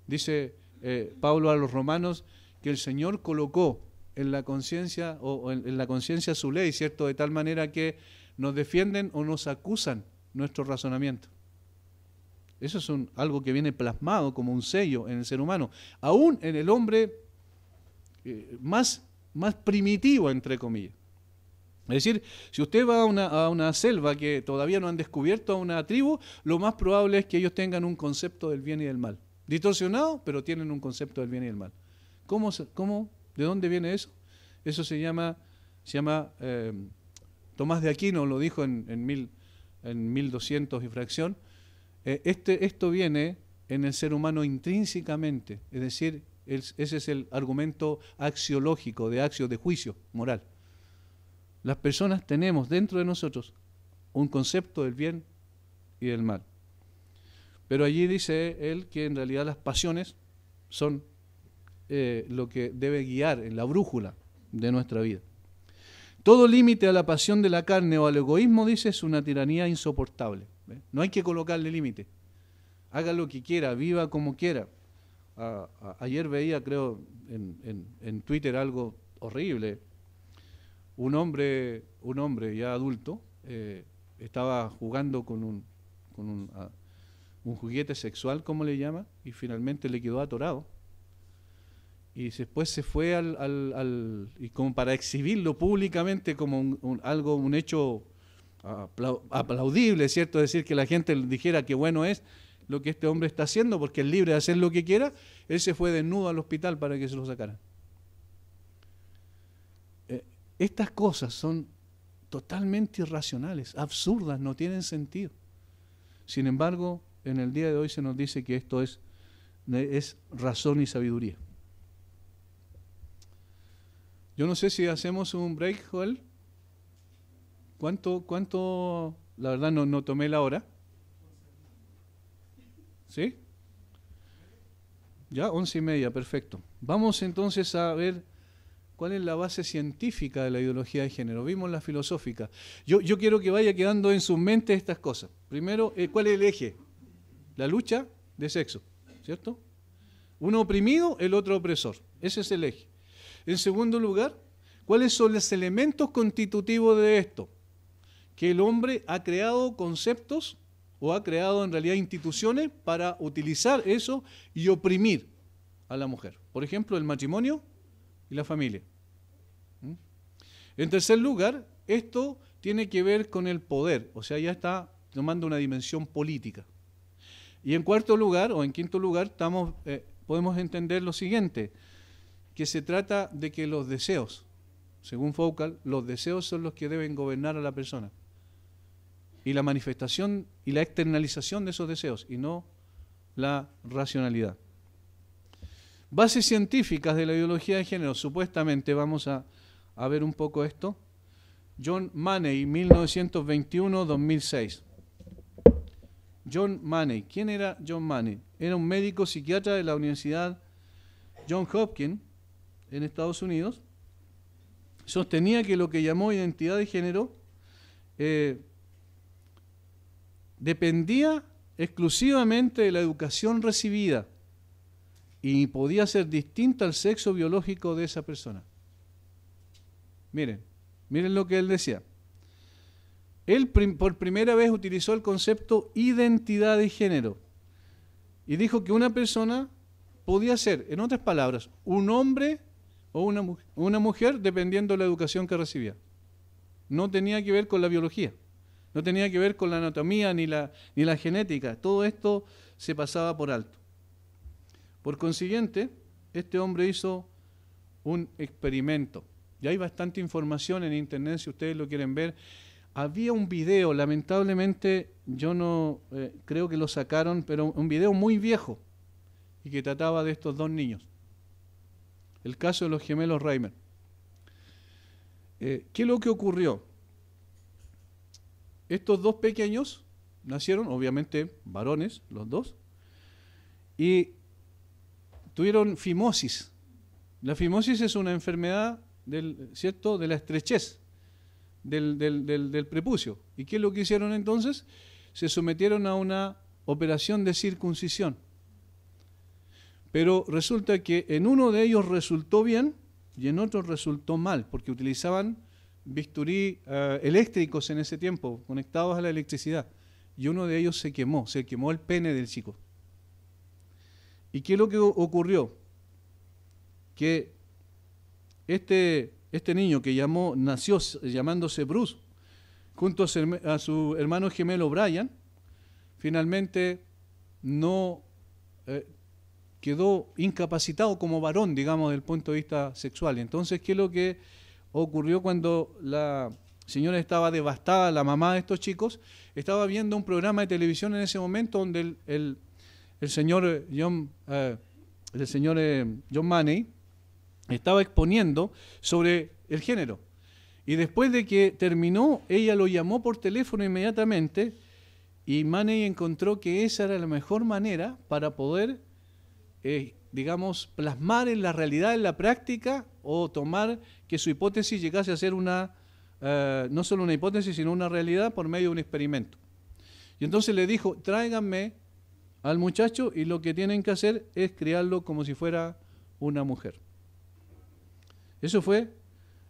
Dice eh, Pablo a los romanos que el Señor colocó en la conciencia o, en la conciencia su ley, ¿cierto? De tal manera que nos defienden o nos acusan nuestro razonamiento. Eso es algo que viene plasmado como un sello en el ser humano, aún en el hombre eh, más, más primitivo, entre comillas. Es decir, si usted va a una, selva que todavía no han descubierto, a una tribu, lo más probable es que ellos tengan un concepto del bien y del mal. Distorsionado, pero tienen un concepto del bien y del mal. ¿Cómo, de dónde viene eso? Eso se llama, se llama eh, Tomás de Aquino lo dijo en, en mil, en 1200 y fracción, eh, este, esto viene en el ser humano intrínsecamente, es decir, ese es el argumento axiológico, de axio, de juicio moral. Las personas tenemos dentro de nosotros un concepto del bien y del mal. Pero allí dice él que en realidad las pasiones son eh, lo que debe guiar en la brújula de nuestra vida. Todo límite a la pasión de la carne o al egoísmo, dice, es una tiranía insoportable. No hay que colocarle límite. Haga lo que quiera, viva como quiera. ayer veía, creo, en, Twitter algo horrible. Un hombre, un hombre ya adulto eh, estaba jugando con un, un juguete sexual, como le llama, y finalmente le quedó atorado y después se fue al, y como para exhibirlo públicamente como un, algo un hecho ah, aplaudible cierto decir que la gente dijera que bueno es lo que este hombre está haciendo porque es libre de hacer lo que quiera él se fue desnudo al hospital para que se lo sacaran eh, estas cosas son totalmente irracionales absurdas no tienen sentido sin embargo en el día de hoy se nos dice que esto es razón y sabiduría yo no sé si hacemos un break, Joel. ¿Cuánto, cuánto? La verdad no, tomé la hora. ¿Sí? Ya, once y media, perfecto. Vamos entonces a ver cuál es la base científica de la ideología de género. Vimos la filosófica. Yo, quiero que vaya quedando en su mente estas cosas. Primero, eh, ¿cuál es el eje? La lucha de sexo, ¿cierto? Uno oprimido, el otro opresor. Ese es el eje. En segundo lugar, ¿cuáles son los elementos constitutivos de esto? Que el hombre ha creado conceptos o ha creado en realidad instituciones para utilizar eso y oprimir a la mujer. Por ejemplo, el matrimonio y la familia. ¿Mm? En tercer lugar, esto tiene que ver con el poder, o sea, ya está tomando una dimensión política. Y en cuarto lugar, o en quinto lugar, estamos, eh, podemos entender lo siguiente, que se trata de que los deseos, según Foucault, los deseos son los que deben gobernar a la persona. Y la manifestación y la externalización de esos deseos, y no la racionalidad. Bases científicas de la ideología de género, supuestamente, vamos a, ver un poco esto. John Manney, 1921-2006. John Maney, ¿quién era John Maney? Era un médico psiquiatra de la Universidad John Hopkins en Estados Unidos, sostenía que lo que llamó identidad de género eh, dependía exclusivamente de la educación recibida y podía ser distinta al sexo biológico de esa persona. Miren, miren lo que él decía. Él por primera vez utilizó el concepto identidad de género y dijo que una persona podía ser, en otras palabras, un hombre o una, mujer dependiendo de la educación que recibía. No tenía que ver con la biología, no tenía que ver con la anatomía ni la, la genética. Todo esto se pasaba por alto. Por consiguiente, este hombre hizo un experimento. Y hay bastante información en internet si ustedes lo quieren ver. Había un video, lamentablemente yo no eh, creo que lo sacaron, pero un video muy viejo y que trataba de estos dos niños el caso de los gemelos Reimer. Eh, ¿Qué es lo que ocurrió? Estos dos pequeños nacieron, obviamente varones, los dos, y tuvieron fimosis. La fimosis es una enfermedad del, ¿cierto? de la estrechez del, del prepucio. ¿Y qué es lo que hicieron entonces? Se sometieron a una operación de circuncisión. Pero resulta que en uno de ellos resultó bien y en otro resultó mal, porque utilizaban bisturí eh, eléctricos en ese tiempo, conectados a la electricidad. Y uno de ellos se quemó, se quemó el pene del chico. ¿Y qué es lo que ocurrió? Que este, este niño que llamó, nació llamándose Bruce, junto a su hermano gemelo Brian, finalmente no eh, quedó incapacitado como varón, digamos, del punto de vista sexual. Entonces, ¿qué es lo que ocurrió cuando la señora estaba devastada, la mamá de estos chicos? Estaba viendo un programa de televisión en ese momento donde el, señor John, eh, el señor eh, John Maney estaba exponiendo sobre el género. Y después de que terminó, ella lo llamó por teléfono inmediatamente y Maney encontró que esa era la mejor manera para poder eh, digamos, plasmar en la realidad, en la práctica, o tomar que su hipótesis llegase a ser una, eh, no solo una hipótesis, sino una realidad por medio de un experimento. Y entonces le dijo, tráiganme al muchacho y lo que tienen que hacer es criarlo como si fuera una mujer. Eso fue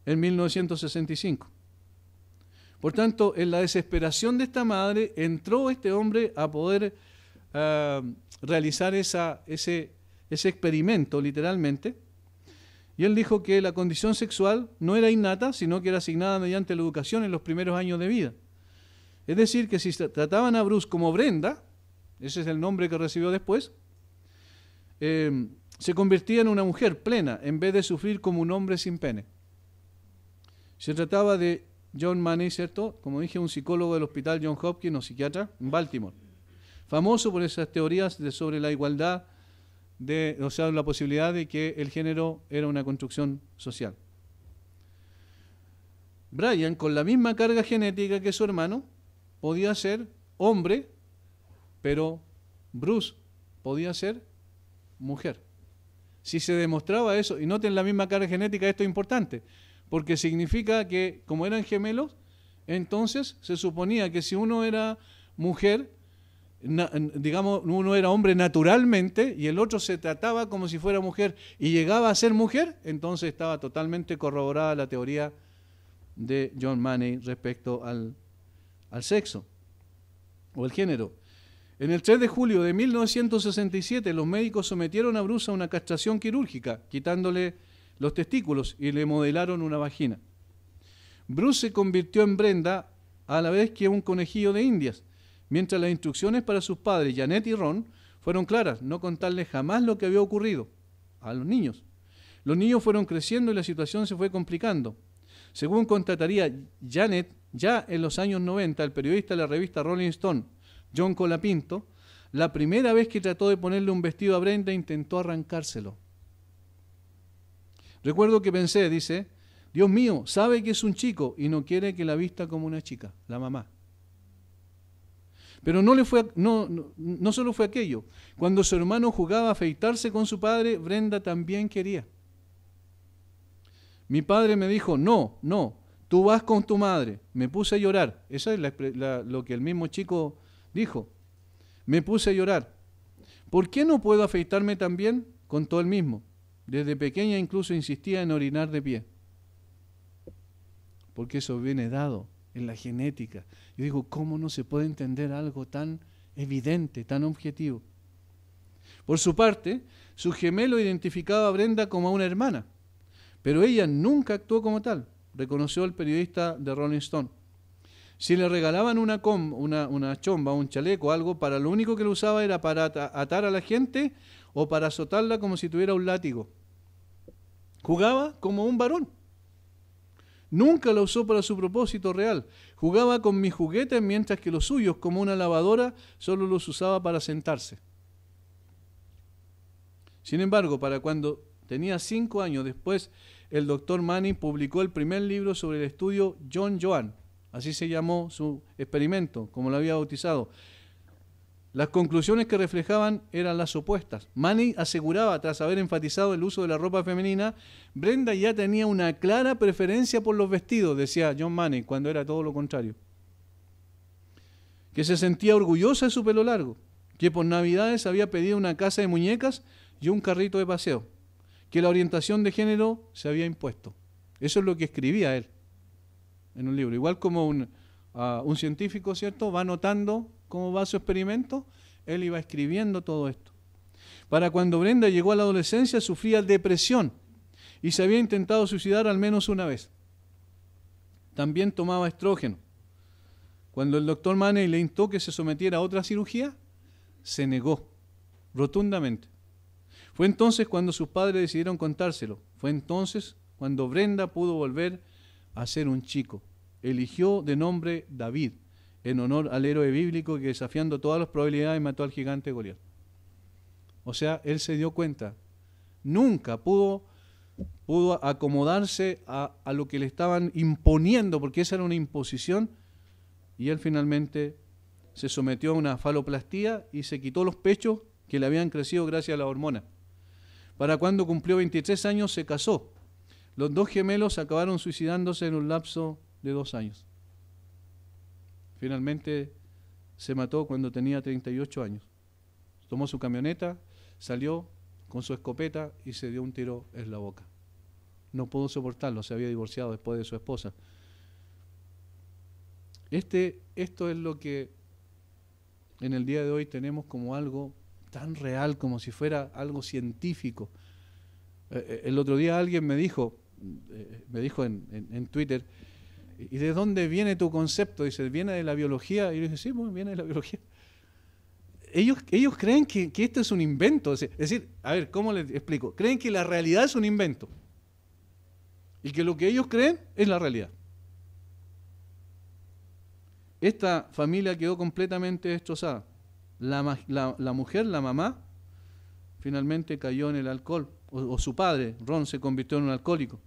en 1965. Por tanto, en la desesperación de esta madre, entró este hombre a poder eh, realizar esa, ese ese experimento literalmente, y él dijo que la condición sexual no era innata, sino que era asignada mediante la educación en los primeros años de vida. Es decir, que si trataban a Bruce como Brenda, ese es el nombre que recibió después, eh, se convertía en una mujer plena en vez de sufrir como un hombre sin pene. Se trataba de John Money ¿cierto? Como dije, un psicólogo del hospital John Hopkins o psiquiatra en Baltimore, famoso por esas teorías de sobre la igualdad de, o sea, la posibilidad de que el género era una construcción social. Brian, con la misma carga genética que su hermano, podía ser hombre, pero Bruce podía ser mujer. Si se demostraba eso, y noten la misma carga genética, esto es importante, porque significa que como eran gemelos, entonces se suponía que si uno era mujer, digamos, uno era hombre naturalmente y el otro se trataba como si fuera mujer y llegaba a ser mujer, entonces estaba totalmente corroborada la teoría de John Money respecto al, sexo o el género. En el 3 de julio de 1967, los médicos sometieron a Bruce a una castración quirúrgica, quitándole los testículos y le modelaron una vagina. Bruce se convirtió en Brenda a la vez que un conejillo de indias mientras las instrucciones para sus padres, Janet y Ron, fueron claras, no contarles jamás lo que había ocurrido a los niños. Los niños fueron creciendo y la situación se fue complicando. Según contrataría Janet, ya en los años 90, el periodista de la revista Rolling Stone, John Colapinto, la primera vez que trató de ponerle un vestido a Brenda intentó arrancárselo. Recuerdo que pensé, dice, Dios mío, sabe que es un chico y no quiere que la vista como una chica, la mamá. Pero no, le fue, no, no, no solo fue aquello. Cuando su hermano jugaba a afeitarse con su padre, Brenda también quería. Mi padre me dijo, no, no, tú vas con tu madre. Me puse a llorar. Eso es lo que el mismo chico dijo. Me puse a llorar. ¿Por qué no puedo afeitarme también? con todo el mismo. Desde pequeña incluso insistía en orinar de pie. Porque eso viene dado en la genética. Yo digo, ¿cómo no se puede entender algo tan evidente, tan objetivo? Por su parte, su gemelo identificaba a Brenda como a una hermana, pero ella nunca actuó como tal, reconoció el periodista de Rolling Stone. Si le regalaban una, com, una, una chomba, un chaleco, algo, para lo único que lo usaba era para atar a la gente o para azotarla como si tuviera un látigo. Jugaba como un varón. Nunca la usó para su propósito real. Jugaba con mis juguetes mientras que los suyos, como una lavadora, solo los usaba para sentarse. Sin embargo, para cuando tenía cinco años después, el doctor Manning publicó el primer libro sobre el estudio John Joan. Así se llamó su experimento, como lo había bautizado las conclusiones que reflejaban eran las opuestas. Manning aseguraba, tras haber enfatizado el uso de la ropa femenina, Brenda ya tenía una clara preferencia por los vestidos, decía John Manning, cuando era todo lo contrario. Que se sentía orgullosa de su pelo largo, que por Navidades había pedido una casa de muñecas y un carrito de paseo, que la orientación de género se había impuesto. Eso es lo que escribía él en un libro. Igual como un, ah, un científico, ¿cierto?, va notando como su experimento, él iba escribiendo todo esto. Para cuando Brenda llegó a la adolescencia sufría depresión y se había intentado suicidar al menos una vez. También tomaba estrógeno. Cuando el doctor Maney le instó que se sometiera a otra cirugía, se negó rotundamente. Fue entonces cuando sus padres decidieron contárselo. Fue entonces cuando Brenda pudo volver a ser un chico. Eligió de nombre David en honor al héroe bíblico que desafiando todas las probabilidades mató al gigante Goliat. O sea, él se dio cuenta. Nunca pudo, pudo acomodarse a, a lo que le estaban imponiendo, porque esa era una imposición, y él finalmente se sometió a una faloplastía y se quitó los pechos que le habían crecido gracias a la hormona. Para cuando cumplió 23 años se casó. Los dos gemelos acabaron suicidándose en un lapso de dos años. Finalmente se mató cuando tenía 38 años. Tomó su camioneta, salió con su escopeta y se dio un tiro en la boca. No pudo soportarlo, se había divorciado después de su esposa. Este, esto es lo que en el día de hoy tenemos como algo tan real, como si fuera algo científico. Eh, eh, el otro día alguien me dijo, eh, me dijo en Twitter, ¿Y de dónde viene tu concepto? Dice, viene de la biología. Y yo dije sí, viene de la biología. Ellos, ellos creen que, que esto es un invento. Es decir, a ver, ¿cómo les explico? Creen que la realidad es un invento. Y que lo que ellos creen es la realidad. Esta familia quedó completamente destrozada. La, mujer, la mamá, finalmente cayó en el alcohol. o su padre, Ron, se convirtió en un alcohólico.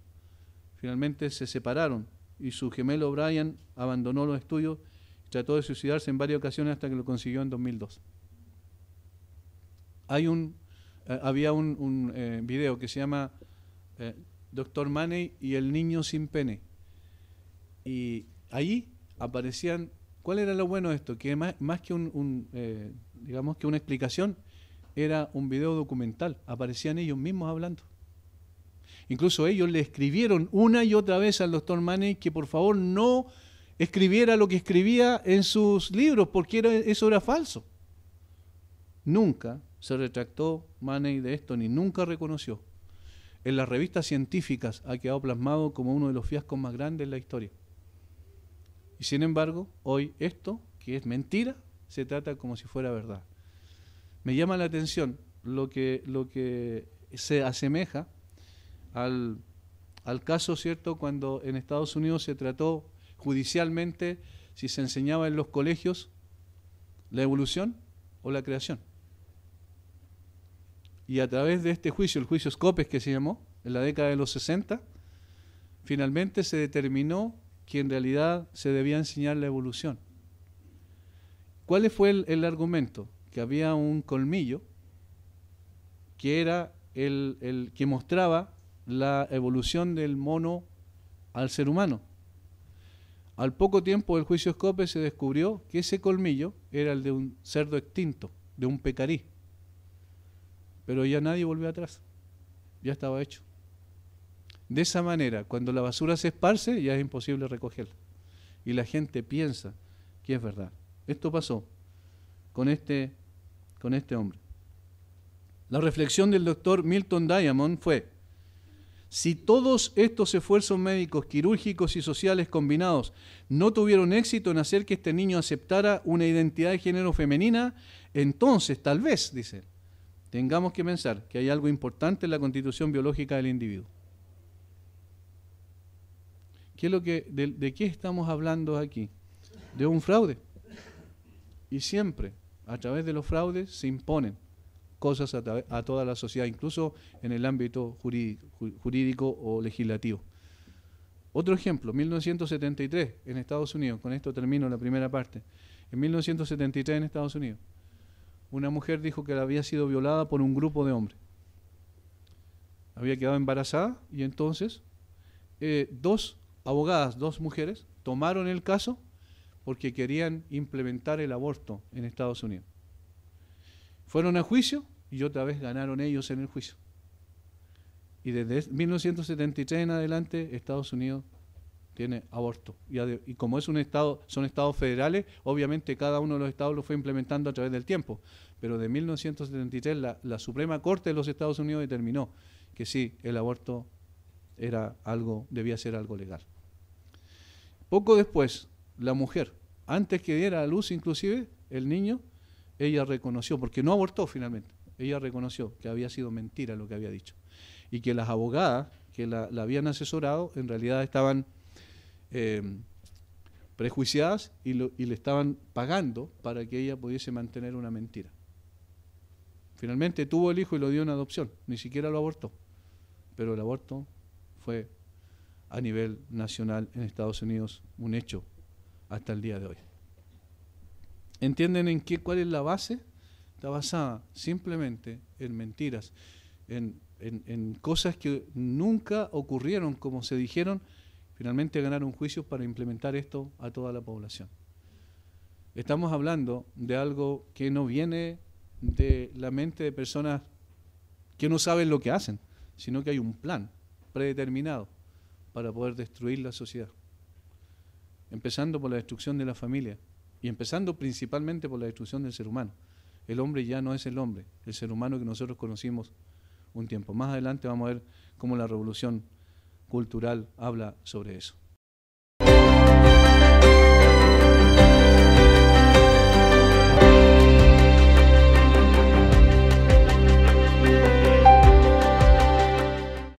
Finalmente se separaron y su gemelo Brian abandonó los estudios y trató de suicidarse en varias ocasiones hasta que lo consiguió en 2002. Hay un, eh, había un, eh, video que se llama eh, Doctor Maney y el niño sin pene. Y ahí aparecían, ¿cuál era lo bueno de esto? Que más, que un, un digamos que una explicación, era un video documental, aparecían ellos mismos hablando. Incluso ellos le escribieron una y otra vez al doctor Maney que por favor no escribiera lo que escribía en sus libros, porque eso era falso. Nunca se retractó Maney de esto, ni nunca reconoció. En las revistas científicas ha quedado plasmado como uno de los fiascos más grandes de la historia. Y sin embargo, hoy esto, que es mentira, se trata como si fuera verdad. Me llama la atención lo que se asemeja al, caso, ¿cierto?, cuando en Estados Unidos se trató judicialmente si se enseñaba en los colegios la evolución o la creación. Y a través de este juicio, el juicio Scopes que se llamó, en la década de los 60, finalmente se determinó que en realidad se debía enseñar la evolución. ¿Cuál fue el, argumento? Que había un colmillo que era el, el que mostraba la evolución del mono al ser humano. Al poco tiempo del juicio Scope se descubrió que ese colmillo era el de un cerdo extinto, de un pecarí. Pero ya nadie volvió atrás, ya estaba hecho. De esa manera, cuando la basura se esparce, ya es imposible recogerla. Y la gente piensa que es verdad. Esto pasó con este, con este hombre. La reflexión del doctor Milton Diamond fue, si todos estos esfuerzos médicos, quirúrgicos y sociales combinados no tuvieron éxito en hacer que este niño aceptara una identidad de género femenina, entonces tal vez, dice, tengamos que pensar que hay algo importante en la constitución biológica del individuo. ¿Qué lo que, ¿De qué estamos hablando aquí? De un fraude. Y siempre, a través de los fraudes, se imponen cosas a, toda la sociedad, incluso en el ámbito jurídico, o legislativo. Otro ejemplo, 1973 en Estados Unidos, con esto termino la primera parte. En 1973 en Estados Unidos, una mujer dijo que había sido violada por un grupo de hombres. Había quedado embarazada y entonces eh, dos abogadas, dos mujeres, tomaron el caso porque querían implementar el aborto en Estados Unidos. Fueron a juicio y otra vez ganaron ellos en el juicio. Y desde 1973 en adelante Estados Unidos tiene aborto. Y, como es un estado, son estados federales, obviamente cada uno de los estados lo fue implementando a través del tiempo. Pero de 1973 la, la Suprema Corte de los Estados Unidos determinó que sí, el aborto era algo, debía ser algo legal. Poco después, la mujer, antes que diera a luz inclusive, el niño ella reconoció, porque no abortó finalmente, ella reconoció que había sido mentira lo que había dicho y que las abogadas que la, habían asesorado en realidad estaban eh, prejuiciadas y, lo, y le estaban pagando para que ella pudiese mantener una mentira. Finalmente tuvo el hijo y lo dio en adopción, ni siquiera lo abortó, pero el aborto fue a nivel nacional en Estados Unidos un hecho hasta el día de hoy. ¿Entienden en qué, cuál es la base? Está basada simplemente en mentiras, en, en cosas que nunca ocurrieron, como se dijeron, finalmente ganaron juicios para implementar esto a toda la población. Estamos hablando de algo que no viene de la mente de personas que no saben lo que hacen, sino que hay un plan predeterminado para poder destruir la sociedad, empezando por la destrucción de la familia, y empezando principalmente por la destrucción del ser humano. El hombre ya no es el hombre, el ser humano que nosotros conocimos un tiempo. Más adelante vamos a ver cómo la revolución cultural habla sobre eso.